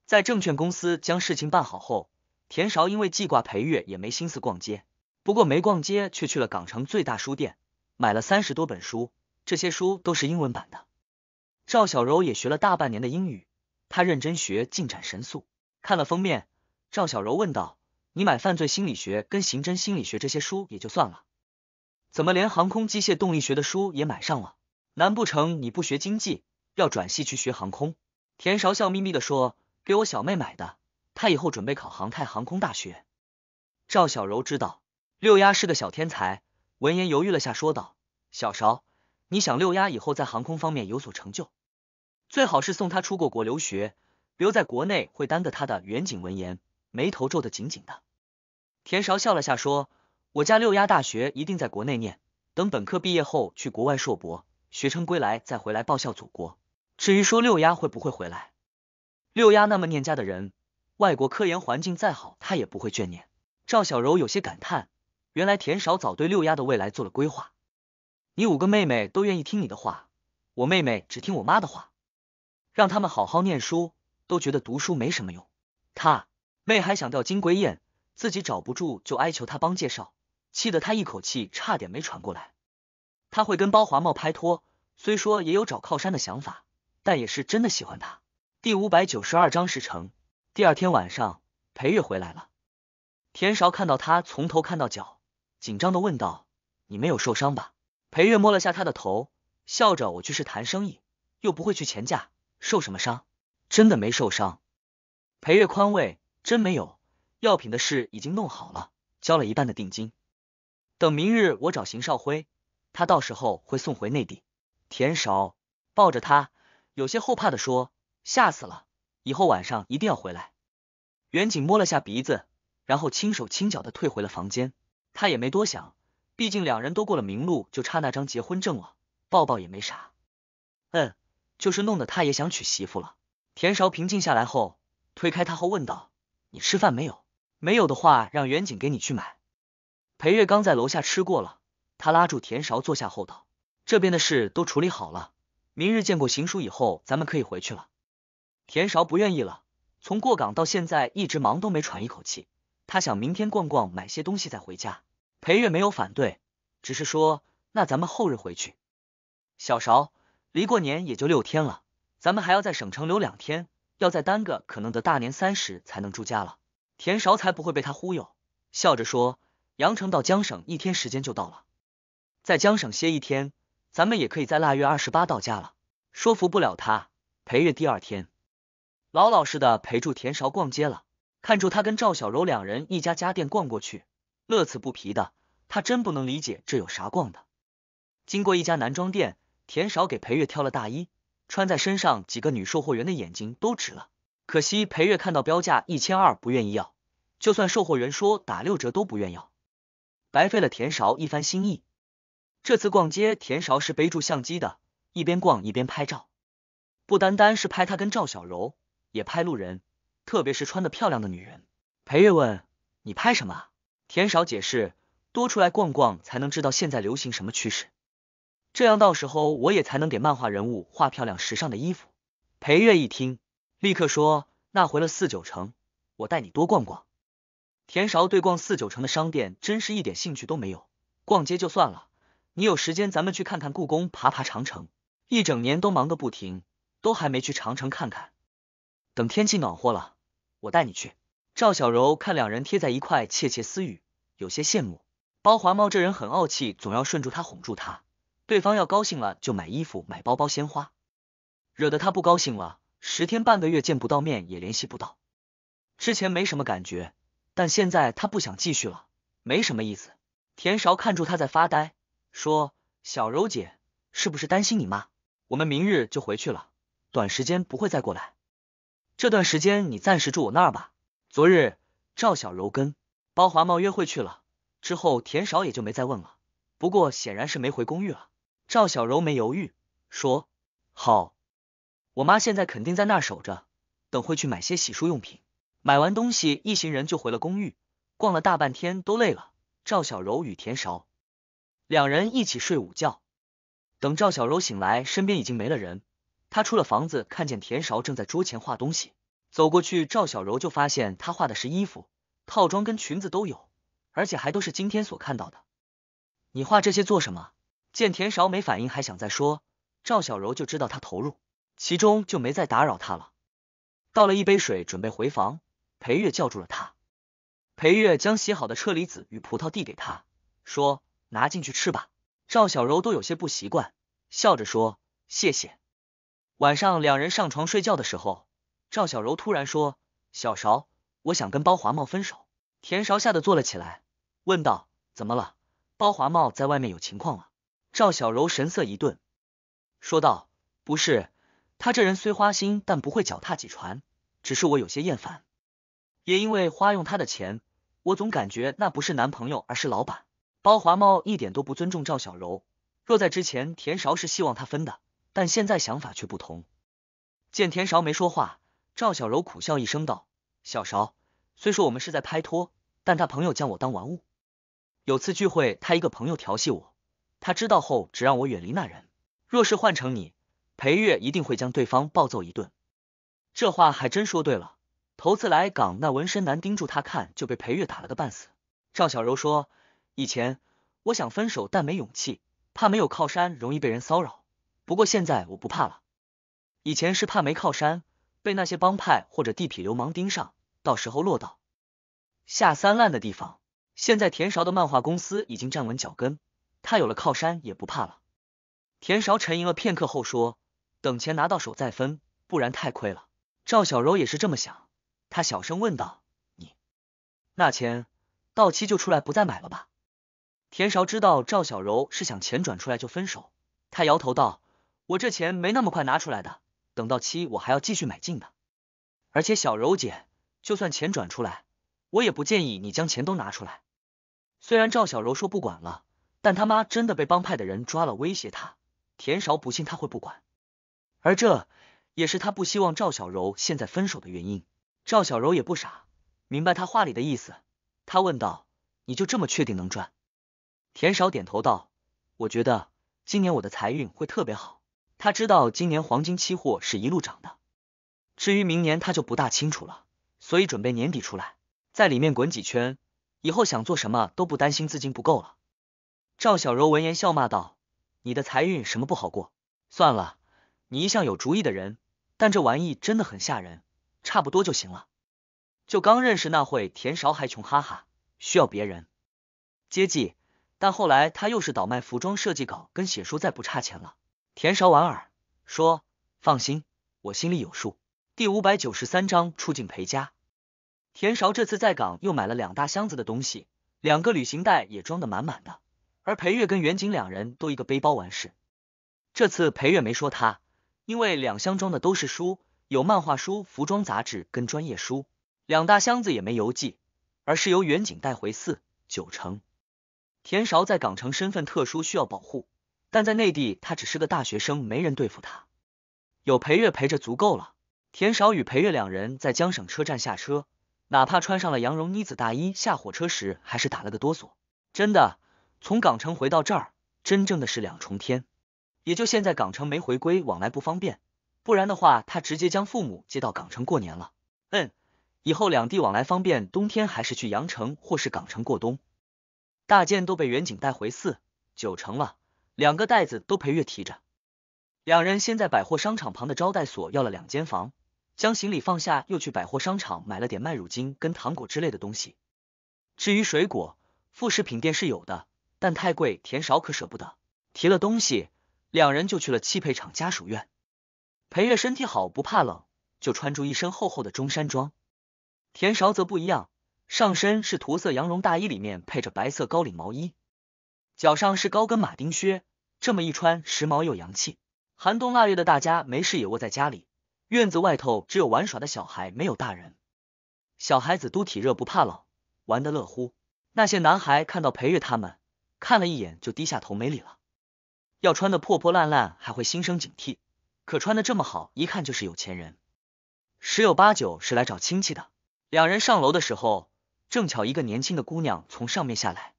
在证券公司将事情办好后，田韶因为记挂裴月，也没心思逛街。不过没逛街，却去了港城最大书店，买了三十多本书，这些书都是英文版的。赵小柔也学了大半年的英语，她认真学，进展神速。看了封面，赵小柔问道：“你买犯罪心理学跟刑侦心理学这些书也就算了，怎么连航空机械动力学的书也买上了？难不成你不学经济，要转系去学航空？”田韶笑眯眯的说。给我小妹买的，她以后准备考航太航空大学。赵小柔知道六丫是个小天才，闻言犹豫了下，说道：“小勺，你想六丫以后在航空方面有所成就，最好是送她出过国留学，留在国内会耽搁她的远景。”闻言，眉头皱得紧紧的。田勺笑了下，说：“我家六丫大学一定在国内念，等本科毕业后去国外硕博，学成归来再回来报效祖国。至于说六丫会不会回来？”六丫那么念家的人，外国科研环境再好，她也不会眷念。赵小柔有些感叹，原来田少早对六丫的未来做了规划。你五个妹妹都愿意听你的话，我妹妹只听我妈的话，让他们好好念书，都觉得读书没什么用。她妹还想钓金龟宴，自己找不住就哀求他帮介绍，气得他一口气差点没喘过来。他会跟包华茂拍拖，虽说也有找靠山的想法，但也是真的喜欢他。第五百九十二章事成。第二天晚上，裴月回来了，田韶看到他从头看到脚，紧张的问道：“你没有受伤吧？”裴月摸了下他的头，笑着：“我去是谈生意，又不会去钱价，受什么伤？真的没受伤。”裴月宽慰：“真没有，药品的事已经弄好了，交了一半的定金，等明日我找邢少辉，他到时候会送回内地。”田韶抱着他，有些后怕的说。吓死了！以后晚上一定要回来。远景摸了下鼻子，然后轻手轻脚的退回了房间。他也没多想，毕竟两人都过了明路，就差那张结婚证了，抱抱也没啥。嗯，就是弄得他也想娶媳妇了。田韶平静下来后，推开他后问道：“你吃饭没有？没有的话，让远景给你去买。”裴月刚在楼下吃过了，他拉住田韶坐下后道：“这边的事都处理好了，明日见过行书以后，咱们可以回去了。”田韶不愿意了，从过岗到现在一直忙都没喘一口气。他想明天逛逛，买些东西再回家。裴月没有反对，只是说：“那咱们后日回去。小韶，离过年也就六天了，咱们还要在省城留两天，要再耽搁，可能得大年三十才能住家了。”田韶才不会被他忽悠，笑着说：“阳城到江省一天时间就到了，在江省歇一天，咱们也可以在腊月二十八到家了。”说服不了他，裴月第二天。老老实的陪住田韶逛街了，看住他跟赵小柔两人一家家店逛过去，乐此不疲的。他真不能理解这有啥逛的。经过一家男装店，田韶给裴月挑了大衣，穿在身上，几个女售货员的眼睛都直了。可惜裴月看到标价一千二，不愿意要，就算售货员说打六折都不愿要，白费了田韶一番心意。这次逛街，田韶是背住相机的，一边逛一边拍照，不单单是拍他跟赵小柔。也拍路人，特别是穿的漂亮的女人。裴月问：“你拍什么？”田少解释：“多出来逛逛，才能知道现在流行什么趋势，这样到时候我也才能给漫画人物画漂亮时尚的衣服。”裴月一听，立刻说：“那回了四九城，我带你多逛逛。”田少对逛四九城的商店真是一点兴趣都没有，逛街就算了，你有时间咱们去看看故宫，爬爬长城。一整年都忙个不停，都还没去长城看看。等天气暖和了，我带你去。赵小柔看两人贴在一块窃窃私语，有些羡慕。包华茂这人很傲气，总要顺住他，哄住他。对方要高兴了，就买衣服、买包包、鲜花，惹得他不高兴了，十天半个月见不到面，也联系不到。之前没什么感觉，但现在他不想继续了，没什么意思。田韶看住他在发呆，说：“小柔姐，是不是担心你妈？我们明日就回去了，短时间不会再过来。”这段时间你暂时住我那儿吧。昨日赵小柔跟包华茂约会去了，之后田少也就没再问了。不过显然是没回公寓了。赵小柔没犹豫，说：“好，我妈现在肯定在那儿守着，等会去买些洗漱用品。”买完东西，一行人就回了公寓，逛了大半天都累了。赵小柔与田少两人一起睡午觉，等赵小柔醒来，身边已经没了人。他出了房子，看见田勺正在桌前画东西，走过去，赵小柔就发现他画的是衣服，套装跟裙子都有，而且还都是今天所看到的。你画这些做什么？见田勺没反应，还想再说，赵小柔就知道他投入其中，就没再打扰他了。倒了一杯水，准备回房，裴月叫住了他。裴月将洗好的车厘子与葡萄递给他，说：“拿进去吃吧。”赵小柔都有些不习惯，笑着说：“谢谢。”晚上，两人上床睡觉的时候，赵小柔突然说：“小勺，我想跟包华茂分手。”田勺吓得坐了起来，问道：“怎么了？包华茂在外面有情况了？”赵小柔神色一顿，说道：“不是，他这人虽花心，但不会脚踏几船。只是我有些厌烦，也因为花用他的钱，我总感觉那不是男朋友，而是老板。包华茂一点都不尊重赵小柔。若在之前，田勺是希望他分的。”但现在想法却不同。见田韶没说话，赵小柔苦笑一声道：“小韶，虽说我们是在拍拖，但他朋友将我当玩物。有次聚会，他一个朋友调戏我，他知道后只让我远离那人。若是换成你，裴月一定会将对方暴揍一顿。”这话还真说对了。头次来港，那纹身男盯住他看，就被裴月打了个半死。赵小柔说：“以前我想分手，但没勇气，怕没有靠山，容易被人骚扰。”不过现在我不怕了，以前是怕没靠山，被那些帮派或者地痞流氓盯上，到时候落到下三滥的地方。现在田韶的漫画公司已经站稳脚跟，他有了靠山也不怕了。田韶沉吟了片刻后说：“等钱拿到手再分，不然太亏了。”赵小柔也是这么想，她小声问道：“你那钱到期就出来，不再买了吧？”田韶知道赵小柔是想钱转出来就分手，他摇头道。我这钱没那么快拿出来的，等到期我还要继续买进的。而且小柔姐，就算钱转出来，我也不建议你将钱都拿出来。虽然赵小柔说不管了，但他妈真的被帮派的人抓了，威胁他。田少不信他会不管，而这也是他不希望赵小柔现在分手的原因。赵小柔也不傻，明白他话里的意思，他问道：“你就这么确定能赚？”田少点头道：“我觉得今年我的财运会特别好。”他知道今年黄金期货是一路涨的，至于明年他就不大清楚了，所以准备年底出来，在里面滚几圈，以后想做什么都不担心资金不够了。赵小柔闻言笑骂道：“你的财运什么不好过？算了，你一向有主意的人，但这玩意真的很吓人，差不多就行了。就刚认识那会，田韶还穷哈哈，需要别人接济，但后来他又是倒卖服装设计稿跟写书，再不差钱了。”田韶莞尔说：“放心，我心里有数。”第五百九十三章出境裴家。田韶这次在港又买了两大箱子的东西，两个旅行袋也装得满满的。而裴月跟远景两人都一个背包完事。这次裴月没说他，因为两箱装的都是书，有漫画书、服装杂志跟专业书。两大箱子也没邮寄，而是由远景带回四九城。田韶在港城身份特殊，需要保护。但在内地，他只是个大学生，没人对付他。有裴月陪着足够了。田少与裴月两人在江省车站下车，哪怕穿上了羊绒呢子大衣，下火车时还是打了个哆嗦。真的，从港城回到这儿，真正的是两重天。也就现在港城没回归，往来不方便。不然的话，他直接将父母接到港城过年了。嗯，以后两地往来方便，冬天还是去羊城或是港城过冬。大件都被远景带回寺九成了。两个袋子都裴月提着，两人先在百货商场旁的招待所要了两间房，将行李放下，又去百货商场买了点麦乳精跟糖果之类的东西。至于水果，副食品店是有的，但太贵，田勺可舍不得。提了东西，两人就去了汽配厂家属院。裴月身体好，不怕冷，就穿着一身厚厚的中山装。田勺则不一样，上身是驼色羊绒大衣，里面配着白色高领毛衣，脚上是高跟马丁靴。这么一穿，时髦又洋气。寒冬腊月的，大家没事也窝在家里，院子外头只有玩耍的小孩，没有大人。小孩子都体热不怕冷，玩得乐乎。那些男孩看到裴月他们，看了一眼就低下头没理了。要穿的破破烂烂，还会心生警惕；可穿的这么好，一看就是有钱人，十有八九是来找亲戚的。两人上楼的时候，正巧一个年轻的姑娘从上面下来。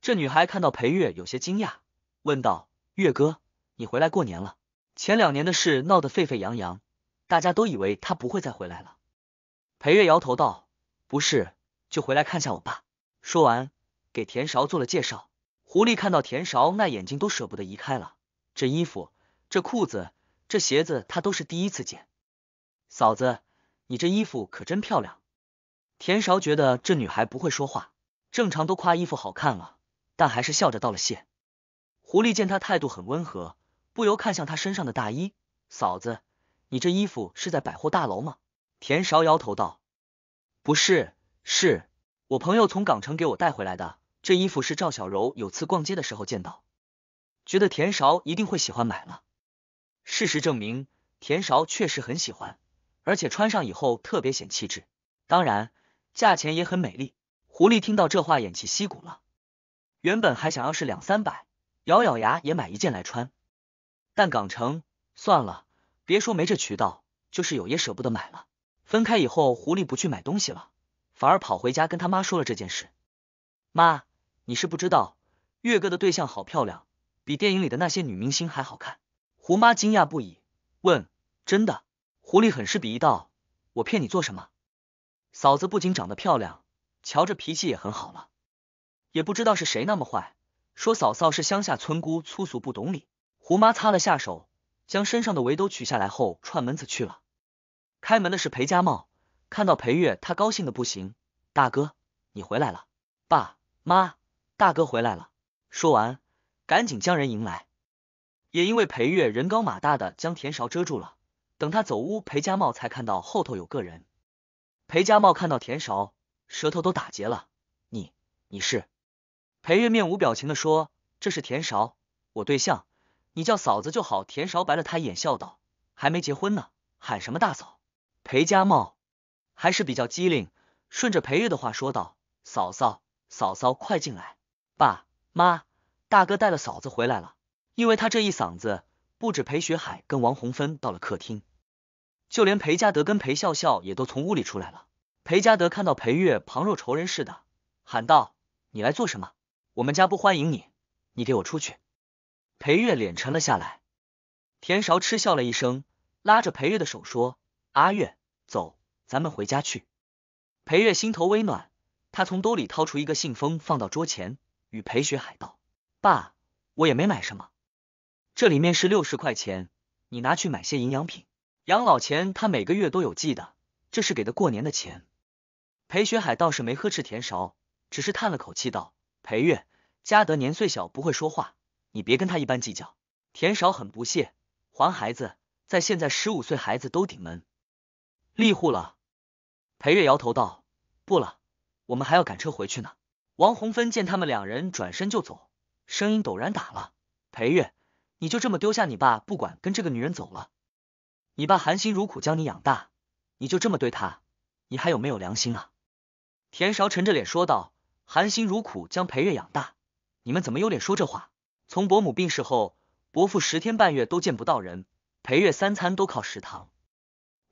这女孩看到裴月，有些惊讶。问道：“月哥，你回来过年了？前两年的事闹得沸沸扬扬，大家都以为他不会再回来了。”裴月摇头道：“不是，就回来看下我爸。”说完，给田韶做了介绍。狐狸看到田韶那眼睛都舍不得移开了。这衣服、这裤子、这鞋子，他都是第一次见。嫂子，你这衣服可真漂亮。田韶觉得这女孩不会说话，正常都夸衣服好看了，但还是笑着道了谢。狐狸见他态度很温和，不由看向他身上的大衣。嫂子，你这衣服是在百货大楼吗？田少摇头道：“不是，是我朋友从港城给我带回来的。这衣服是赵小柔有次逛街的时候见到，觉得田少一定会喜欢，买了。事实证明，田少确实很喜欢，而且穿上以后特别显气质。当然，价钱也很美丽。”狐狸听到这话，偃旗息鼓了。原本还想要是两三百。咬咬牙也买一件来穿，但港城算了，别说没这渠道，就是有也舍不得买了。分开以后，狐狸不去买东西了，反而跑回家跟他妈说了这件事。妈，你是不知道，月哥的对象好漂亮，比电影里的那些女明星还好看。胡妈惊讶不已，问：“真的？”狐狸很是鄙夷道：“我骗你做什么？”嫂子不仅长得漂亮，瞧着脾气也很好了，也不知道是谁那么坏。说嫂嫂是乡下村姑，粗俗不懂礼。胡妈擦了下手，将身上的围兜取下来后，串门子去了。开门的是裴家茂，看到裴月，他高兴的不行：“大哥，你回来了！爸妈，大哥回来了！”说完，赶紧将人迎来。也因为裴月人高马大的，将田勺遮住了。等他走屋，裴家茂才看到后头有个人。裴家茂看到田勺，舌头都打结了：“你，你是？”裴月面无表情的说：“这是田韶，我对象，你叫嫂子就好。”田韶白了他一眼，笑道：“还没结婚呢，喊什么大嫂？”裴家茂还是比较机灵，顺着裴月的话说道：“嫂嫂，嫂嫂，快进来，爸妈，大哥带了嫂子回来了。”因为他这一嗓子，不止裴学海跟王红芬到了客厅，就连裴家德跟裴笑笑也都从屋里出来了。裴家德看到裴月，旁若仇人似的喊道：“你来做什么？”我们家不欢迎你，你给我出去！裴月脸沉了下来，田韶嗤笑了一声，拉着裴月的手说：“阿月，走，咱们回家去。”裴月心头微暖，他从兜里掏出一个信封，放到桌前，与裴学海道：“爸，我也没买什么，这里面是六十块钱，你拿去买些营养品、养老钱。他每个月都有寄的，这是给的过年的钱。”裴学海倒是没呵斥田韶，只是叹了口气道。裴月，嘉德年岁小，不会说话，你别跟他一般计较。田少很不屑，还孩子，在现在十五岁孩子都顶门立户了。裴月摇头道：“不了，我们还要赶车回去呢。”王红芬见他们两人转身就走，声音陡然打了：“裴月，你就这么丢下你爸不管，跟这个女人走了？你爸含辛茹苦将你养大，你就这么对他？你还有没有良心啊？”田少沉着脸说道。含辛茹苦将裴月养大，你们怎么有脸说这话？从伯母病逝后，伯父十天半月都见不到人，裴月三餐都靠食堂。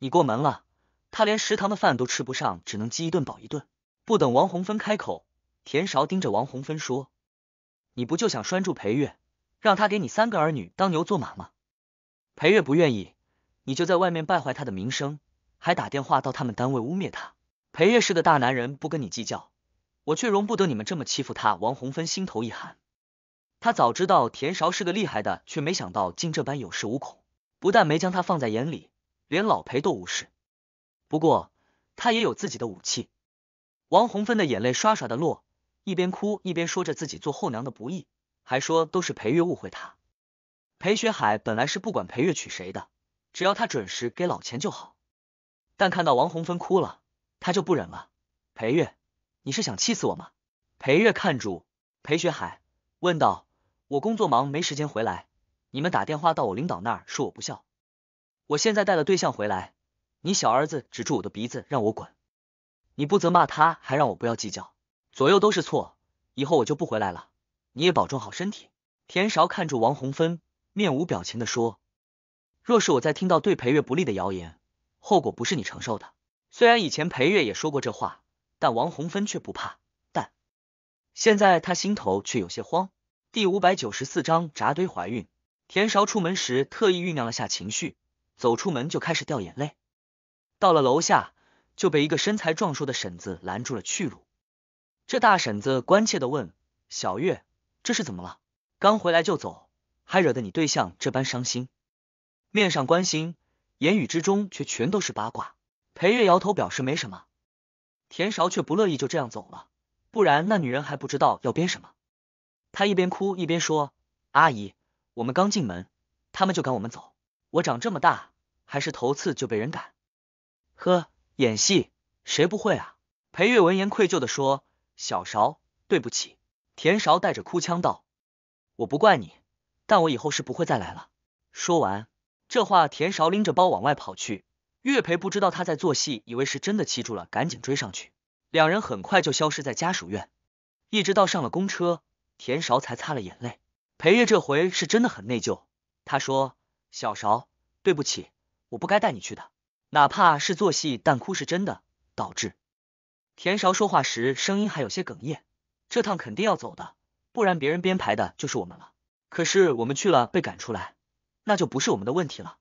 你过门了，他连食堂的饭都吃不上，只能饥一顿饱一顿。不等王红芬开口，田勺盯着王红芬说：“你不就想拴住裴月，让他给你三个儿女当牛做马吗？”裴月不愿意，你就在外面败坏他的名声，还打电话到他们单位污蔑他。裴月是个大男人，不跟你计较。我却容不得你们这么欺负他。王红芬心头一寒，他早知道田韶是个厉害的，却没想到竟这般有恃无恐，不但没将他放在眼里，连老裴都无视。不过他也有自己的武器。王红芬的眼泪刷刷的落，一边哭一边说着自己做后娘的不易，还说都是裴月误会他。裴学海本来是不管裴月娶谁的，只要他准时给老钱就好，但看到王红芬哭了，他就不忍了。裴月。你是想气死我吗？裴月看住裴学海，问道：“我工作忙，没时间回来，你们打电话到我领导那儿说我不孝。我现在带了对象回来，你小儿子指住我的鼻子，让我滚。你不责骂他，还让我不要计较，左右都是错。以后我就不回来了，你也保重好身体。”田韶看住王红芬，面无表情的说：“若是我在听到对裴月不利的谣言，后果不是你承受的。虽然以前裴月也说过这话。”但王洪芬却不怕，但现在她心头却有些慌。第五百九十四章扎堆怀孕。田韶出门时特意酝酿了下情绪，走出门就开始掉眼泪。到了楼下，就被一个身材壮硕的婶子拦住了去路。这大婶子关切的问：“小月，这是怎么了？刚回来就走，还惹得你对象这般伤心？”面上关心，言语之中却全都是八卦。裴月摇头表示没什么。田韶却不乐意，就这样走了，不然那女人还不知道要编什么。他一边哭一边说：“阿姨，我们刚进门，他们就赶我们走，我长这么大还是头次就被人赶。”呵，演戏谁不会啊？裴月闻言愧疚的说：“小韶，对不起。”田韶带着哭腔道：“我不怪你，但我以后是不会再来了。”说完这话，田韶拎着包往外跑去。岳培不知道他在做戏，以为是真的气住了，赶紧追上去。两人很快就消失在家属院，一直到上了公车，田勺才擦了眼泪。裴月这回是真的很内疚，他说：“小勺，对不起，我不该带你去的，哪怕是做戏，但哭是真的。”导致田勺说话时声音还有些哽咽。这趟肯定要走的，不然别人编排的就是我们了。可是我们去了被赶出来，那就不是我们的问题了。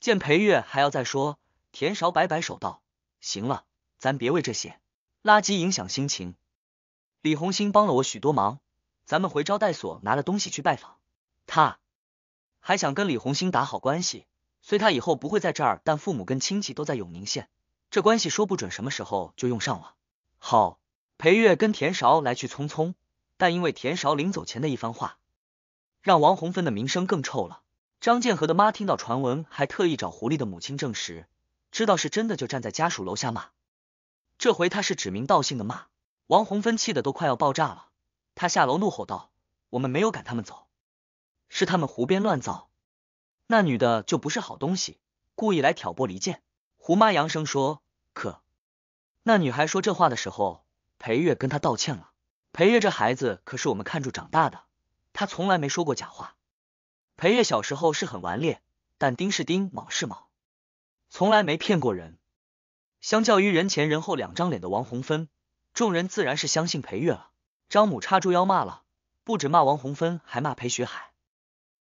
见裴月还要再说，田韶摆摆手道：“行了，咱别为这些垃圾影响心情。”李红星帮了我许多忙，咱们回招待所拿了东西去拜访他，还想跟李红星打好关系。虽他以后不会在这儿，但父母跟亲戚都在永宁县，这关系说不准什么时候就用上了。好，裴月跟田韶来去匆匆，但因为田韶临走前的一番话，让王红芬的名声更臭了。张建和的妈听到传闻，还特意找狐狸的母亲证实，知道是真的就站在家属楼下骂。这回他是指名道姓的骂王红芬，气的都快要爆炸了。他下楼怒吼道：“我们没有赶他们走，是他们胡编乱造。那女的就不是好东西，故意来挑拨离间。”胡妈扬声说：“可那女孩说这话的时候，裴月跟她道歉了。裴月这孩子可是我们看住长大的，她从来没说过假话。”裴月小时候是很顽劣，但丁是丁，卯是卯，从来没骗过人。相较于人前人后两张脸的王红芬，众人自然是相信裴月了。张母叉住腰骂了，不止骂王红芬，还骂裴学海。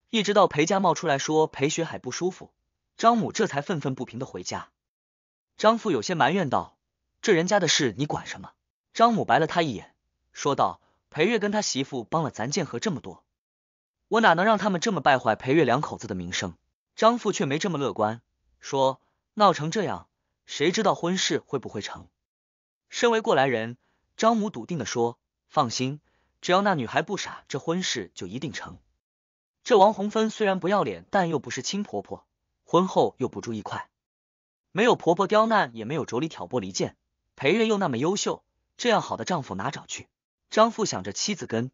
一直到裴家冒出来说裴学海不舒服，张母这才愤愤不平的回家。张父有些埋怨道：“这人家的事你管什么？”张母白了他一眼，说道：“裴月跟他媳妇帮了咱建河这么多。”我哪能让他们这么败坏裴月两口子的名声？张父却没这么乐观，说闹成这样，谁知道婚事会不会成？身为过来人，张母笃定的说，放心，只要那女孩不傻，这婚事就一定成。这王红芬虽然不要脸，但又不是亲婆婆，婚后又不住一块，没有婆婆刁难，也没有妯娌挑拨离间，裴月又那么优秀，这样好的丈夫哪找去？张父想着妻子跟。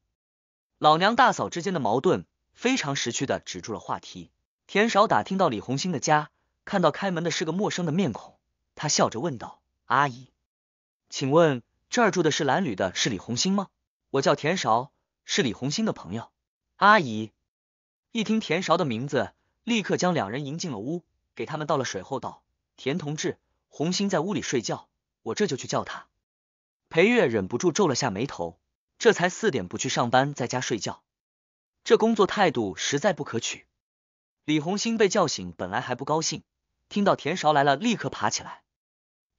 老娘大嫂之间的矛盾非常识趣的止住了话题。田少打听到李红星的家，看到开门的是个陌生的面孔，他笑着问道：“阿姨，请问这儿住的是蓝旅的，是李红星吗？”“我叫田少，是李红星的朋友。”阿姨一听田少的名字，立刻将两人迎进了屋，给他们倒了水后道：“田同志，红星在屋里睡觉，我这就去叫他。”裴月忍不住皱了下眉头。这才四点，不去上班，在家睡觉，这工作态度实在不可取。李红星被叫醒，本来还不高兴，听到田勺来了，立刻爬起来。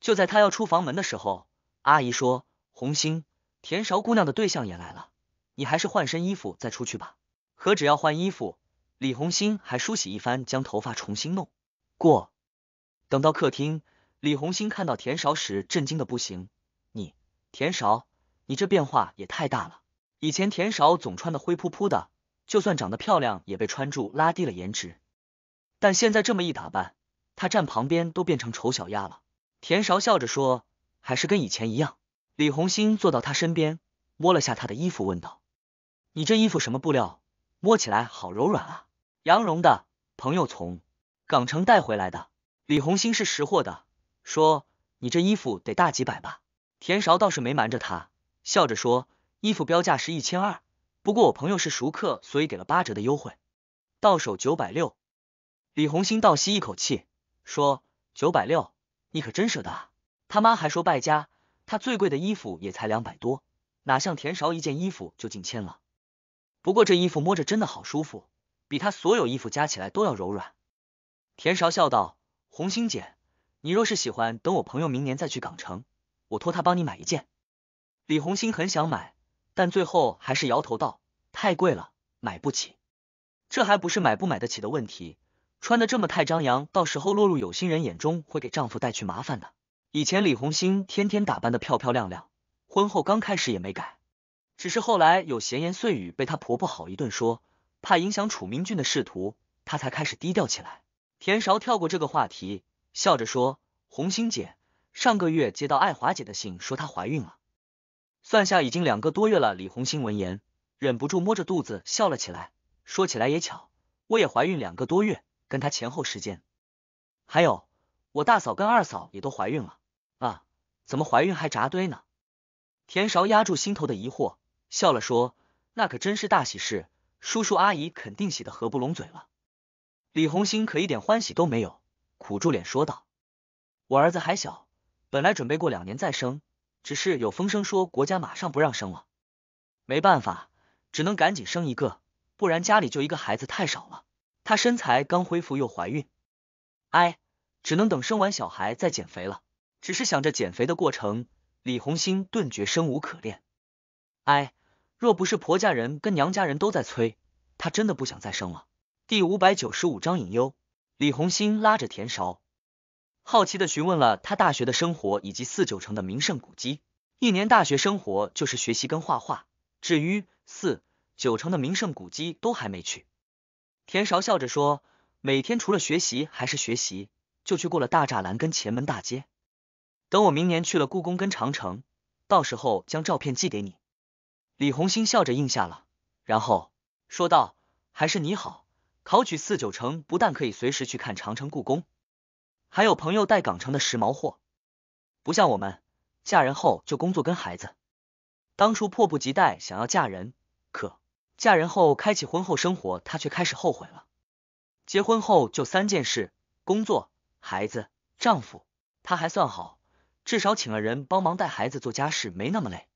就在他要出房门的时候，阿姨说：“红星，田勺姑娘的对象也来了，你还是换身衣服再出去吧。”何止要换衣服，李红星还梳洗一番，将头发重新弄过。等到客厅，李红星看到田勺时，震惊的不行。你，田勺。你这变化也太大了，以前田少总穿的灰扑扑的，就算长得漂亮也被穿住拉低了颜值。但现在这么一打扮，他站旁边都变成丑小鸭了。田少笑着说：“还是跟以前一样。”李红星坐到他身边，摸了下他的衣服，问道：“你这衣服什么布料？摸起来好柔软啊！”“羊绒的，朋友从港城带回来的。”李红星是识货的，说：“你这衣服得大几百吧？”田少倒是没瞒着他。笑着说：“衣服标价是一千二，不过我朋友是熟客，所以给了八折的优惠，到手九百六。”李红星倒吸一口气，说：“九百六，你可真舍得！啊！”他妈还说败家，他最贵的衣服也才两百多，哪像田勺一件衣服就近千了。不过这衣服摸着真的好舒服，比他所有衣服加起来都要柔软。”田勺笑道：“红星姐，你若是喜欢，等我朋友明年再去港城，我托他帮你买一件。”李红星很想买，但最后还是摇头道：“太贵了，买不起。”这还不是买不买得起的问题，穿的这么太张扬，到时候落入有心人眼中，会给丈夫带去麻烦的。以前李红星天天打扮的漂漂亮亮，婚后刚开始也没改，只是后来有闲言碎语，被她婆婆好一顿说，怕影响楚明俊的仕途，她才开始低调起来。田韶跳过这个话题，笑着说：“红星姐，上个月接到爱华姐的信，说她怀孕了。”算下已经两个多月了，李红星闻言忍不住摸着肚子笑了起来。说起来也巧，我也怀孕两个多月，跟他前后时间。还有我大嫂跟二嫂也都怀孕了啊，怎么怀孕还扎堆呢？田韶压住心头的疑惑，笑了说：“那可真是大喜事，叔叔阿姨肯定喜得合不拢嘴了。”李红星可一点欢喜都没有，苦住脸说道：“我儿子还小，本来准备过两年再生。”只是有风声说国家马上不让生了，没办法，只能赶紧生一个，不然家里就一个孩子太少了。她身材刚恢复又怀孕，哎，只能等生完小孩再减肥了。只是想着减肥的过程，李红星顿觉生无可恋。哎，若不是婆家人跟娘家人都在催，她真的不想再生了。第五百九十五章隐忧。李红星拉着田勺。好奇的询问了他大学的生活以及四九城的名胜古迹。一年大学生活就是学习跟画画，至于四九城的名胜古迹都还没去。田韶笑着说：“每天除了学习还是学习，就去过了大栅栏跟前门大街。等我明年去了故宫跟长城，到时候将照片寄给你。”李红星笑着应下了，然后说道：“还是你好，考取四九城不但可以随时去看长城故宫。”还有朋友带港城的时髦货，不像我们，嫁人后就工作跟孩子。当初迫不及待想要嫁人，可嫁人后开启婚后生活，她却开始后悔了。结婚后就三件事：工作、孩子、丈夫。她还算好，至少请了人帮忙带孩子做家事，没那么累。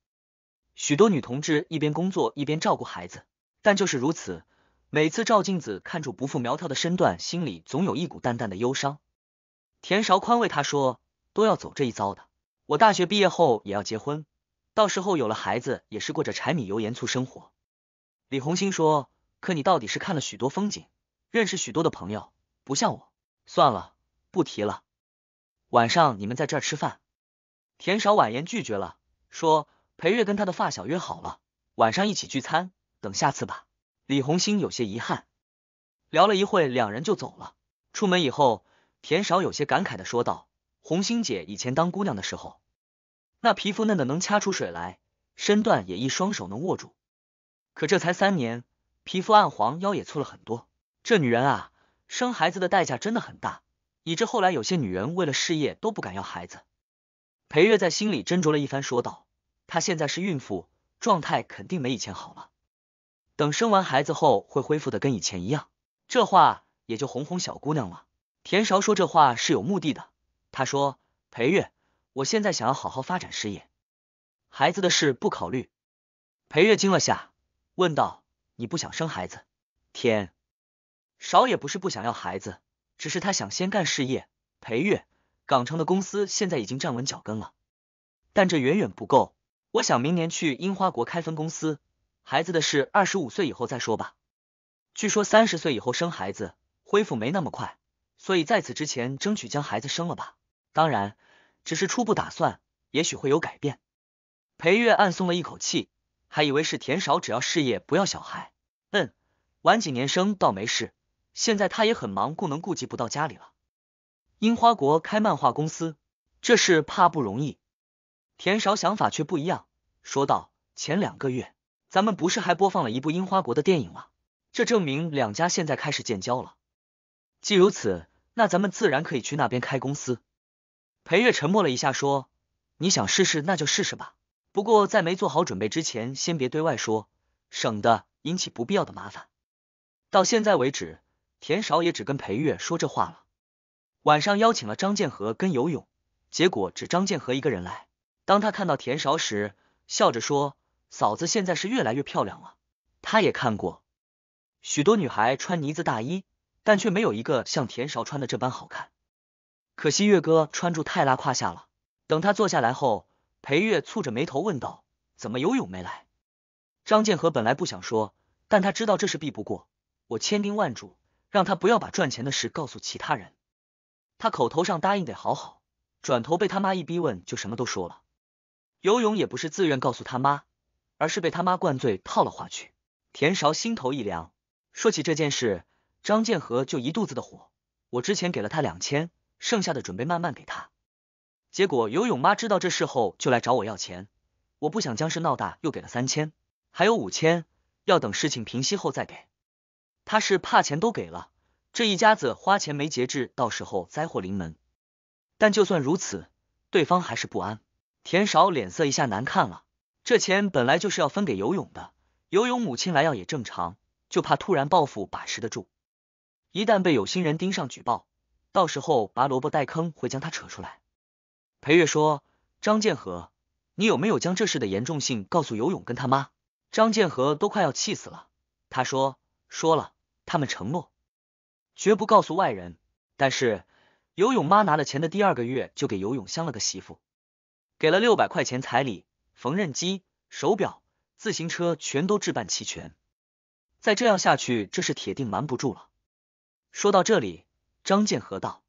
许多女同志一边工作一边照顾孩子，但就是如此，每次照镜子，看住不复苗条的身段，心里总有一股淡淡的忧伤。田韶宽慰他说：“都要走这一遭的，我大学毕业后也要结婚，到时候有了孩子也是过着柴米油盐醋生活。”李红星说：“可你到底是看了许多风景，认识许多的朋友，不像我。算了，不提了。晚上你们在这儿吃饭。”田韶婉言拒绝了，说：“裴月跟他的发小约好了，晚上一起聚餐，等下次吧。”李红星有些遗憾。聊了一会，两人就走了。出门以后。田少有些感慨的说道：“红心姐以前当姑娘的时候，那皮肤嫩的能掐出水来，身段也一双手能握住。可这才三年，皮肤暗黄，腰也粗了很多。这女人啊，生孩子的代价真的很大，以致后来有些女人为了事业都不敢要孩子。”裴月在心里斟酌了一番，说道：“她现在是孕妇，状态肯定没以前好了。等生完孩子后会恢复的跟以前一样。”这话也就哄哄小姑娘了。田韶说这话是有目的的。他说：“裴月，我现在想要好好发展事业，孩子的事不考虑。”裴月惊了下，问道：“你不想生孩子？”田韶也不是不想要孩子，只是他想先干事业。裴月，港城的公司现在已经站稳脚跟了，但这远远不够。我想明年去樱花国开分公司。孩子的事，二十五岁以后再说吧。据说三十岁以后生孩子，恢复没那么快。所以在此之前，争取将孩子生了吧。当然，只是初步打算，也许会有改变。裴月暗松了一口气，还以为是田少只要事业不要小孩。嗯，晚几年生倒没事。现在他也很忙，故能顾及不到家里了。樱花国开漫画公司，这事怕不容易。田少想法却不一样，说道：“前两个月，咱们不是还播放了一部樱花国的电影吗？这证明两家现在开始建交了。”既如此，那咱们自然可以去那边开公司。裴月沉默了一下，说：“你想试试，那就试试吧。不过在没做好准备之前，先别对外说，省得引起不必要的麻烦。”到现在为止，田少也只跟裴月说这话了。晚上邀请了张建和跟游泳，结果只张建和一个人来。当他看到田少时，笑着说：“嫂子现在是越来越漂亮了。”他也看过许多女孩穿呢子大衣。但却没有一个像田韶穿的这般好看。可惜月哥穿住太拉胯下了。等他坐下来后，裴月蹙着眉头问道：“怎么游泳没来？”张建和本来不想说，但他知道这事避不过。我千叮万嘱，让他不要把赚钱的事告诉其他人。他口头上答应得好好，转头被他妈一逼问，就什么都说了。游泳也不是自愿告诉他妈，而是被他妈灌醉套了话去。田韶心头一凉，说起这件事。张建和就一肚子的火，我之前给了他两千，剩下的准备慢慢给他。结果游泳妈知道这事后就来找我要钱，我不想将事闹大，又给了三千，还有五千要等事情平息后再给。他是怕钱都给了，这一家子花钱没节制，到时候灾祸临门。但就算如此，对方还是不安，田少脸色一下难看了。这钱本来就是要分给游泳的，游泳母亲来要也正常，就怕突然报复，把持得住。一旦被有心人盯上举报，到时候拔萝卜带坑会将他扯出来。裴月说：“张建和，你有没有将这事的严重性告诉游泳跟他妈？”张建和都快要气死了。他说：“说了，他们承诺绝不告诉外人。”但是游泳妈拿了钱的第二个月就给游泳相了个媳妇，给了六百块钱彩礼，缝纫机、手表、自行车全都置办齐全。再这样下去，这事铁定瞒不住了。说到这里，张建和道：“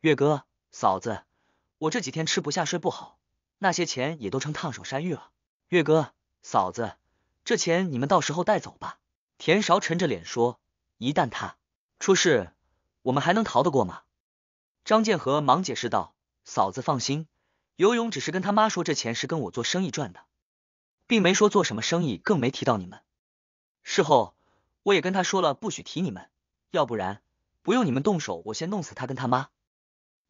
月哥、嫂子，我这几天吃不下、睡不好，那些钱也都成烫手山芋了。月哥、嫂子，这钱你们到时候带走吧。”田韶沉着脸说：“一旦他出事，我们还能逃得过吗？”张建和忙解释道：“嫂子放心，游勇只是跟他妈说这钱是跟我做生意赚的，并没说做什么生意，更没提到你们。事后我也跟他说了，不许提你们。”要不然不用你们动手，我先弄死他跟他妈。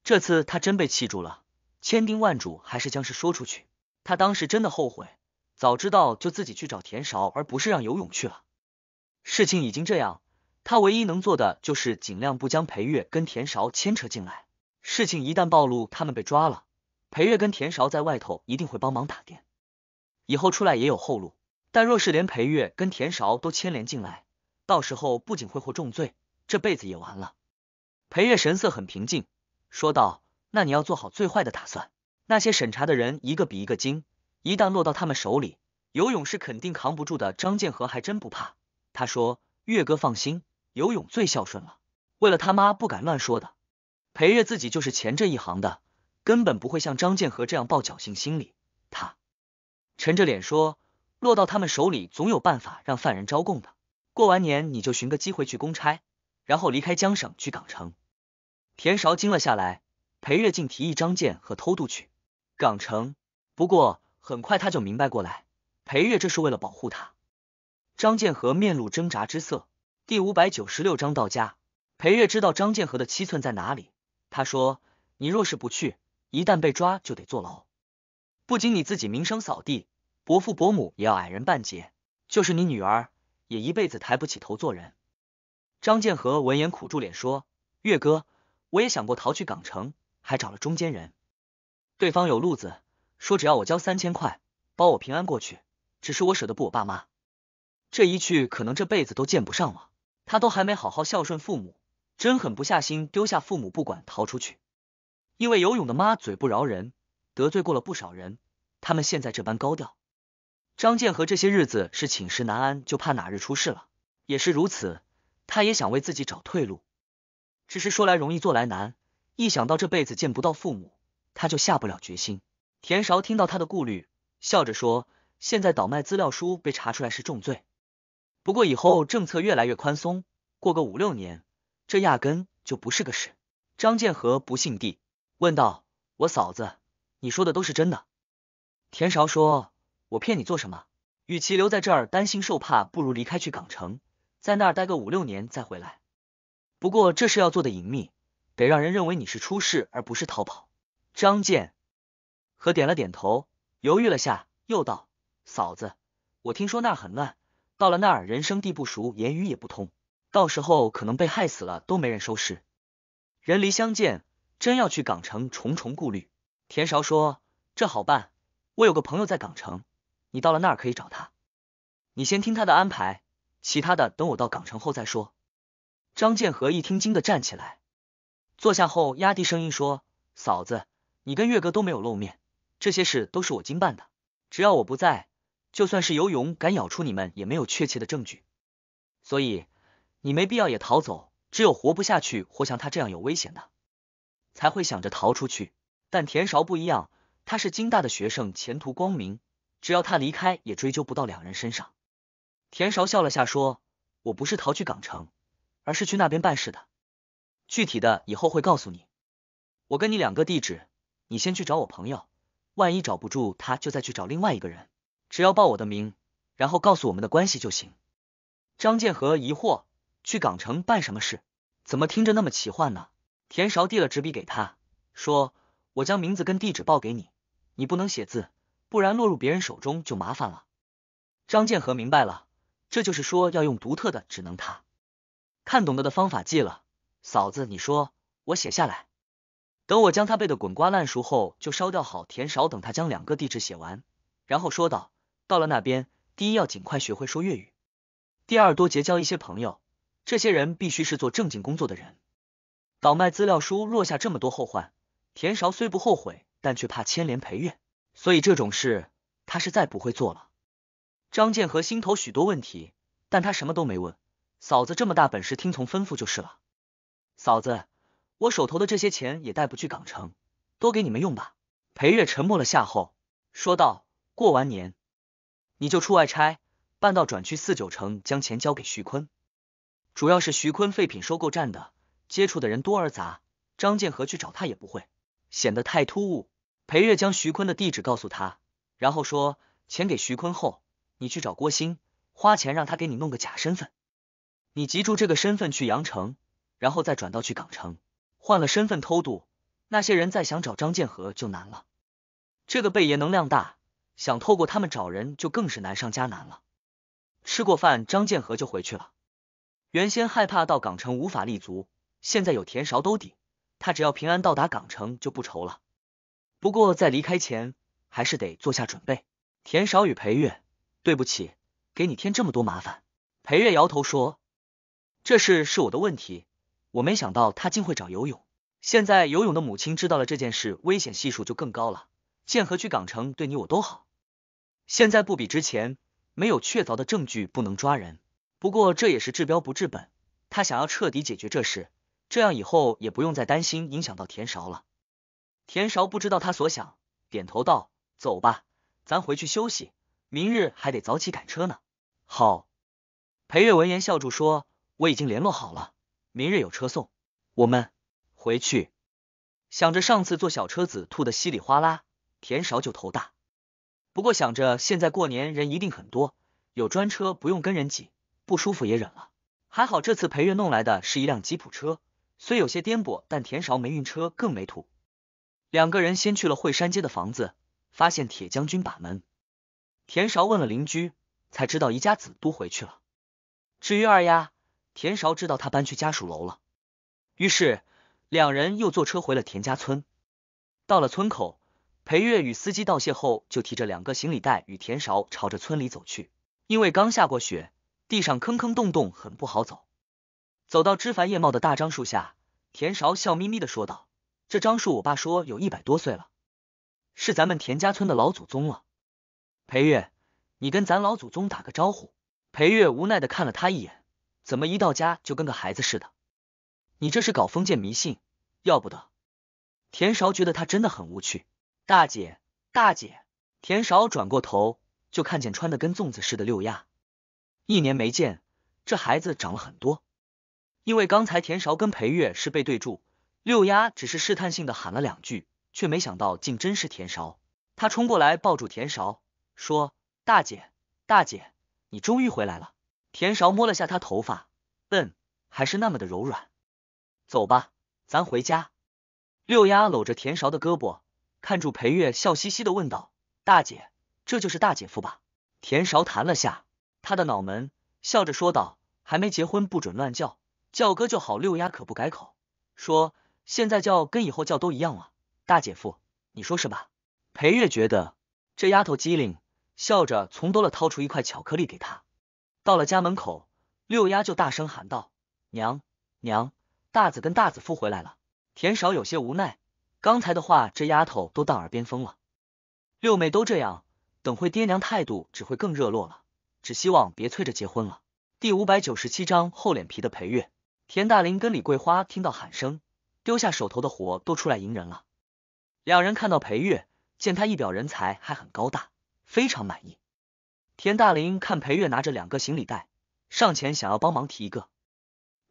这次他真被气住了，千叮万嘱还是将事说出去。他当时真的后悔，早知道就自己去找田韶，而不是让游泳去了。事情已经这样，他唯一能做的就是尽量不将裴月跟田韶牵扯进来。事情一旦暴露，他们被抓了，裴月跟田韶在外头一定会帮忙打点，以后出来也有后路。但若是连裴月跟田韶都牵连进来，到时候不仅会获重罪。这辈子也完了。裴月神色很平静，说道：“那你要做好最坏的打算。那些审查的人一个比一个精，一旦落到他们手里，游泳是肯定扛不住的。”张建和还真不怕，他说：“月哥放心，游泳最孝顺了，为了他妈不敢乱说的。”裴月自己就是钱这一行的，根本不会像张建和这样抱侥幸心理。他沉着脸说：“落到他们手里，总有办法让犯人招供的。过完年你就寻个机会去公差。”然后离开江省去港城，田韶惊了下来。裴月竟提议张建和偷渡去港城，不过很快他就明白过来，裴月这是为了保护他。张建和面露挣扎之色。第五百九十六章到家。裴月知道张建和的七寸在哪里，他说：“你若是不去，一旦被抓就得坐牢，不仅你自己名声扫地，伯父伯母也要矮人半截，就是你女儿也一辈子抬不起头做人。”张建和闻言苦住脸说：“月哥，我也想过逃去港城，还找了中间人，对方有路子，说只要我交三千块，包我平安过去。只是我舍得不？我爸妈这一去，可能这辈子都见不上了。他都还没好好孝顺父母，真狠不下心丢下父母不管逃出去。因为游泳的妈嘴不饶人，得罪过了不少人，他们现在这般高调。张建和这些日子是寝食难安，就怕哪日出事了。也是如此。”他也想为自己找退路，只是说来容易做来难。一想到这辈子见不到父母，他就下不了决心。田韶听到他的顾虑，笑着说：“现在倒卖资料书被查出来是重罪，不过以后政策越来越宽松，过个五六年，这压根就不是个事。”张建和不信地问道：“我嫂子，你说的都是真的？”田韶说：“我骗你做什么？与其留在这儿担心受怕，不如离开去港城。”在那儿待个五六年再回来，不过这事要做的隐秘，得让人认为你是出事而不是逃跑。张健和点了点头，犹豫了下，又道：“嫂子，我听说那很乱，到了那儿人生地不熟，言语也不通，到时候可能被害死了都没人收尸。人离乡见，真要去港城，重重顾虑。”田韶说：“这好办，我有个朋友在港城，你到了那儿可以找他，你先听他的安排。”其他的等我到港城后再说。张建和一听惊的站起来，坐下后压低声音说：“嫂子，你跟月哥都没有露面，这些事都是我经办的。只要我不在，就算是有勇敢咬出你们，也没有确切的证据。所以你没必要也逃走。只有活不下去或像他这样有危险的，才会想着逃出去。但田韶不一样，他是京大的学生，前途光明。只要他离开，也追究不到两人身上。”田韶笑了下，说：“我不是逃去港城，而是去那边办事的。具体的以后会告诉你。我跟你两个地址，你先去找我朋友，万一找不住他，就再去找另外一个人。只要报我的名，然后告诉我们的关系就行。”张建和疑惑：“去港城办什么事？怎么听着那么奇幻呢？”田韶递了纸笔给他，说：“我将名字跟地址报给你，你不能写字，不然落入别人手中就麻烦了。”张建和明白了。这就是说，要用独特的、只能他看懂得的方法记了。嫂子，你说我写下来，等我将他背的滚瓜烂熟后，就烧掉。好，田勺，等他将两个地址写完，然后说道：“到了那边，第一要尽快学会说粤语，第二多结交一些朋友。这些人必须是做正经工作的人。倒卖资料书落下这么多后患，田韶虽不后悔，但却怕牵连裴月，所以这种事他是再不会做了。”张建和心头许多问题，但他什么都没问。嫂子这么大本事，听从吩咐就是了。嫂子，我手头的这些钱也带不去港城，都给你们用吧。裴月沉默了下后说道：“过完年你就出外差，办到转去四九城，将钱交给徐坤。主要是徐坤废品收购站的接触的人多而杂，张建和去找他也不会显得太突兀。”裴月将徐坤的地址告诉他，然后说：“钱给徐坤后。”你去找郭鑫，花钱让他给你弄个假身份，你记住这个身份去阳城，然后再转到去港城，换了身份偷渡，那些人再想找张建和就难了。这个贝爷能量大，想透过他们找人就更是难上加难了。吃过饭，张建和就回去了。原先害怕到港城无法立足，现在有田勺兜底，他只要平安到达港城就不愁了。不过在离开前，还是得做下准备。田少与裴月。对不起，给你添这么多麻烦。裴月摇头说：“这事是我的问题，我没想到他竟会找游泳。现在游泳的母亲知道了这件事，危险系数就更高了。剑河区港城对你我都好，现在不比之前，没有确凿的证据不能抓人。不过这也是治标不治本，他想要彻底解决这事，这样以后也不用再担心影响到田勺了。”田勺不知道他所想，点头道：“走吧，咱回去休息。”明日还得早起赶车呢。好，裴月闻言笑住说：“我已经联络好了，明日有车送我们回去。”想着上次坐小车子吐的稀里哗啦，田勺就头大。不过想着现在过年人一定很多，有专车不用跟人挤，不舒服也忍了。还好这次裴月弄来的是一辆吉普车，虽有些颠簸，但田勺没晕车，更没吐。两个人先去了惠山街的房子，发现铁将军把门。田韶问了邻居，才知道一家子都回去了。至于二丫，田韶知道他搬去家属楼了。于是两人又坐车回了田家村。到了村口，裴月与司机道谢后，就提着两个行李袋与田韶朝着村里走去。因为刚下过雪，地上坑坑洞洞，很不好走。走到枝繁叶茂的大樟树下，田韶笑眯眯的说道：“这樟树我爸说有一百多岁了，是咱们田家村的老祖宗了。”裴月，你跟咱老祖宗打个招呼。裴月无奈的看了他一眼，怎么一到家就跟个孩子似的？你这是搞封建迷信，要不得。田韶觉得他真的很无趣。大姐，大姐！田韶转过头就看见穿的跟粽子似的六丫，一年没见，这孩子长了很多。因为刚才田韶跟裴月是背对住，六丫只是试探性的喊了两句，却没想到竟真是田韶，他冲过来抱住田韶。说：“大姐，大姐，你终于回来了。”田韶摸了下她头发，嗯，还是那么的柔软。走吧，咱回家。六丫搂着田韶的胳膊，看住裴月，笑嘻嘻的问道：“大姐，这就是大姐夫吧？”田韶弹了下他的脑门，笑着说道：“还没结婚，不准乱叫，叫哥就好。”六丫可不改口，说：“现在叫跟以后叫都一样了，大姐夫，你说是吧？”裴月觉得这丫头机灵。笑着从兜里掏出一块巧克力给他。到了家门口，六丫就大声喊道：“娘娘，大子跟大子夫回来了。”田少有些无奈，刚才的话这丫头都当耳边风了。六妹都这样，等会爹娘态度只会更热络了。只希望别催着结婚了。第五百九十七章厚脸皮的裴月。田大林跟李桂花听到喊声，丢下手头的活都出来迎人了。两人看到裴月，见他一表人才，还很高大。非常满意。田大林看裴月拿着两个行李袋，上前想要帮忙提一个，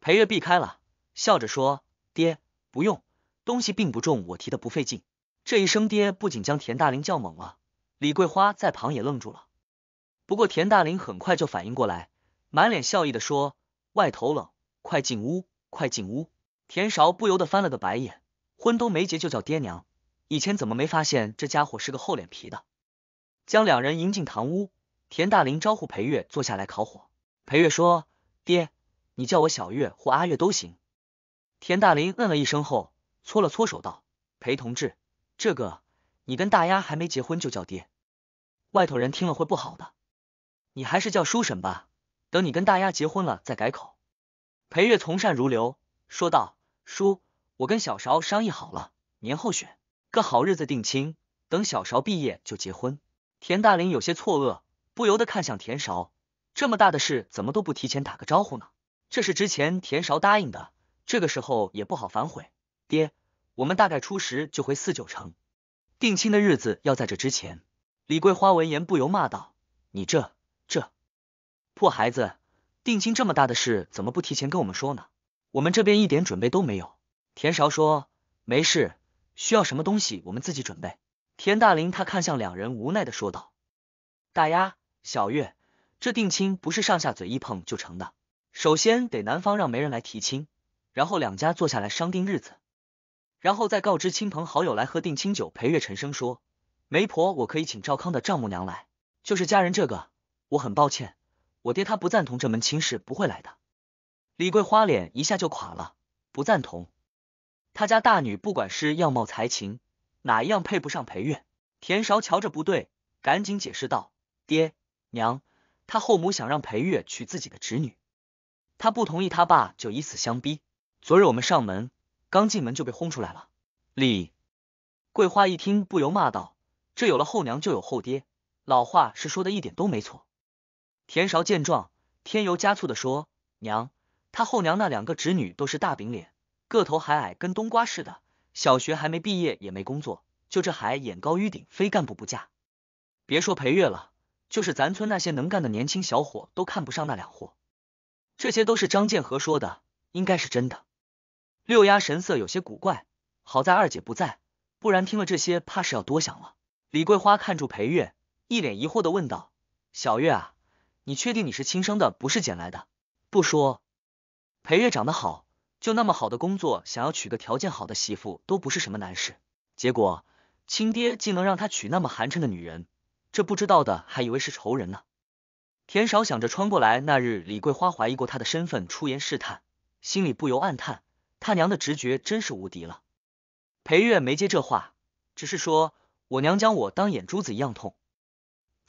裴月避开了，笑着说：“爹，不用，东西并不重，我提的不费劲。”这一声“爹”不仅将田大林叫懵了，李桂花在旁也愣住了。不过田大林很快就反应过来，满脸笑意的说：“外头冷，快进屋，快进屋。”田勺不由得翻了个白眼，婚都没结就叫爹娘，以前怎么没发现这家伙是个厚脸皮的？将两人迎进堂屋，田大林招呼裴月坐下来烤火。裴月说：“爹，你叫我小月或阿月都行。”田大林嗯了一声后，搓了搓手道：“裴同志，这个你跟大丫还没结婚就叫爹，外头人听了会不好的。你还是叫叔婶吧，等你跟大丫结婚了再改口。”裴月从善如流说道：“叔，我跟小勺商议好了，年后选个好日子定亲，等小勺毕业就结婚。”田大林有些错愕，不由得看向田韶。这么大的事，怎么都不提前打个招呼呢？这是之前田韶答应的，这个时候也不好反悔。爹，我们大概初十就回四九城，定亲的日子要在这之前。李桂花闻言不由骂道：“你这这破孩子，定亲这么大的事，怎么不提前跟我们说呢？我们这边一点准备都没有。”田韶说：“没事，需要什么东西我们自己准备。”田大林他看向两人，无奈的说道：“大丫，小月，这定亲不是上下嘴一碰就成的。首先得男方让媒人来提亲，然后两家坐下来商定日子，然后再告知亲朋好友来喝定亲酒。”裴月沉声说：“媒婆，我可以请赵康的丈母娘来，就是家人这个，我很抱歉，我爹他不赞同这门亲事，不会来的。”李桂花脸一下就垮了，不赞同。他家大女不管是样貌才情。哪一样配不上裴月？田韶瞧着不对，赶紧解释道：“爹娘，他后母想让裴月娶自己的侄女，他不同意，他爸就以死相逼。昨日我们上门，刚进门就被轰出来了。”李桂花一听，不由骂道：“这有了后娘就有后爹，老话是说的一点都没错。”田韶见状，添油加醋的说：“娘，他后娘那两个侄女都是大饼脸，个头还矮，跟冬瓜似的。”小学还没毕业也没工作，就这还眼高于顶，非干部不嫁。别说裴月了，就是咱村那些能干的年轻小伙都看不上那俩货。这些都是张建和说的，应该是真的。六丫神色有些古怪，好在二姐不在，不然听了这些怕是要多想了。李桂花看住裴月，一脸疑惑的问道：“小月啊，你确定你是亲生的，不是捡来的？”不说，裴月长得好。就那么好的工作，想要娶个条件好的媳妇都不是什么难事。结果亲爹竟能让他娶那么寒碜的女人，这不知道的还以为是仇人呢。田少想着穿过来那日，李桂花怀疑过他的身份，出言试探，心里不由暗叹，他娘的直觉真是无敌了。裴月没接这话，只是说：“我娘将我当眼珠子一样痛。”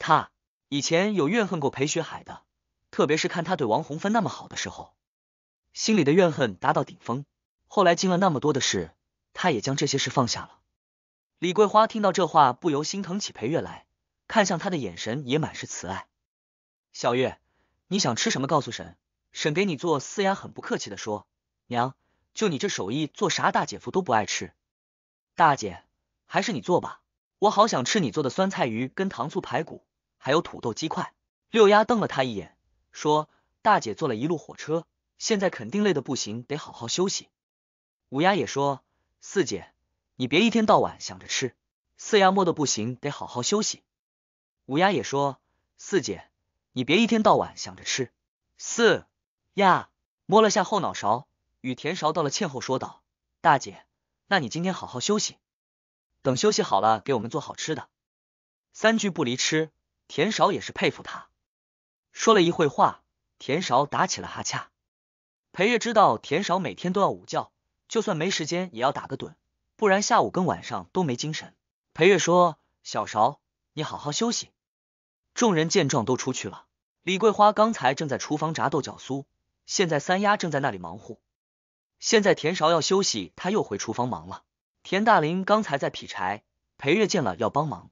他以前有怨恨过裴学海的，特别是看他对王红芬那么好的时候。心里的怨恨达到顶峰，后来经了那么多的事，他也将这些事放下了。李桂花听到这话，不由心疼起裴月来，看向他的眼神也满是慈爱。小月，你想吃什么？告诉婶，婶给你做。四丫很不客气的说：“娘，就你这手艺，做啥大姐夫都不爱吃。大姐，还是你做吧，我好想吃你做的酸菜鱼跟糖醋排骨，还有土豆鸡块。”六丫瞪了她一眼，说：“大姐坐了一路火车。”现在肯定累的不行，得好好休息。五丫也说：“四姐，你别一天到晚想着吃。”四丫摸的不行，得好好休息。五丫也说：“四姐，你别一天到晚想着吃。”四丫摸了下后脑勺，与田勺道了歉后说道：“大姐，那你今天好好休息，等休息好了给我们做好吃的。”三句不离吃，田勺也是佩服他。说了一会话，田勺打起了哈欠。裴月知道田少每天都要午觉，就算没时间也要打个盹，不然下午跟晚上都没精神。裴月说：“小勺，你好好休息。”众人见状都出去了。李桂花刚才正在厨房炸豆角酥，现在三丫正在那里忙活。现在田勺要休息，他又回厨房忙了。田大林刚才在劈柴，裴月见了要帮忙。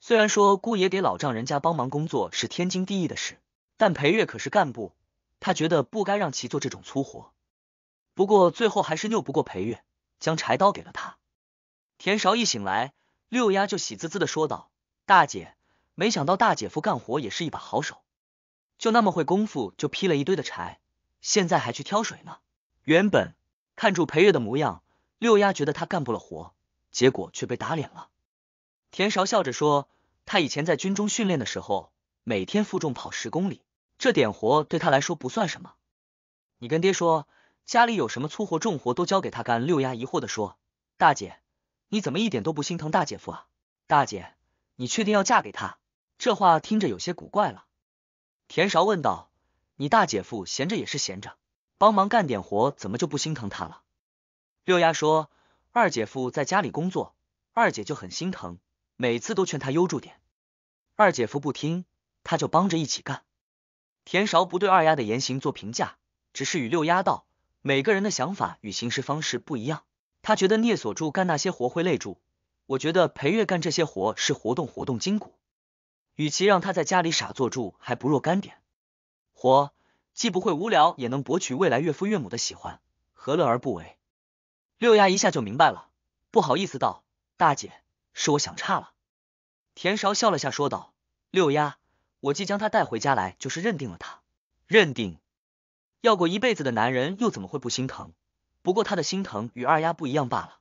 虽然说姑爷给老丈人家帮忙工作是天经地义的事，但裴月可是干部。他觉得不该让其做这种粗活，不过最后还是拗不过裴月，将柴刀给了他。田韶一醒来，六丫就喜滋滋的说道：“大姐，没想到大姐夫干活也是一把好手，就那么会功夫就劈了一堆的柴，现在还去挑水呢。”原本看住裴月的模样，六丫觉得他干不了活，结果却被打脸了。田韶笑着说：“他以前在军中训练的时候，每天负重跑十公里。”这点活对他来说不算什么，你跟爹说，家里有什么粗活重活都交给他干。六丫疑惑的说：“大姐，你怎么一点都不心疼大姐夫啊？大姐，你确定要嫁给他？”这话听着有些古怪了。田韶问道：“你大姐夫闲着也是闲着，帮忙干点活，怎么就不心疼他了？”六丫说：“二姐夫在家里工作，二姐就很心疼，每次都劝他悠住点。二姐夫不听，他就帮着一起干。”田韶不对二丫的言行做评价，只是与六丫道：每个人的想法与行事方式不一样。他觉得聂锁柱干那些活会累住，我觉得裴月干这些活是活动活动筋骨，与其让他在家里傻坐住，还不若干点活，既不会无聊，也能博取未来岳父岳母的喜欢，何乐而不为？六丫一下就明白了，不好意思道：大姐，是我想差了。田韶笑了下，说道：六丫。我即将他带回家来，就是认定了他，认定要过一辈子的男人，又怎么会不心疼？不过他的心疼与二丫不一样罢了。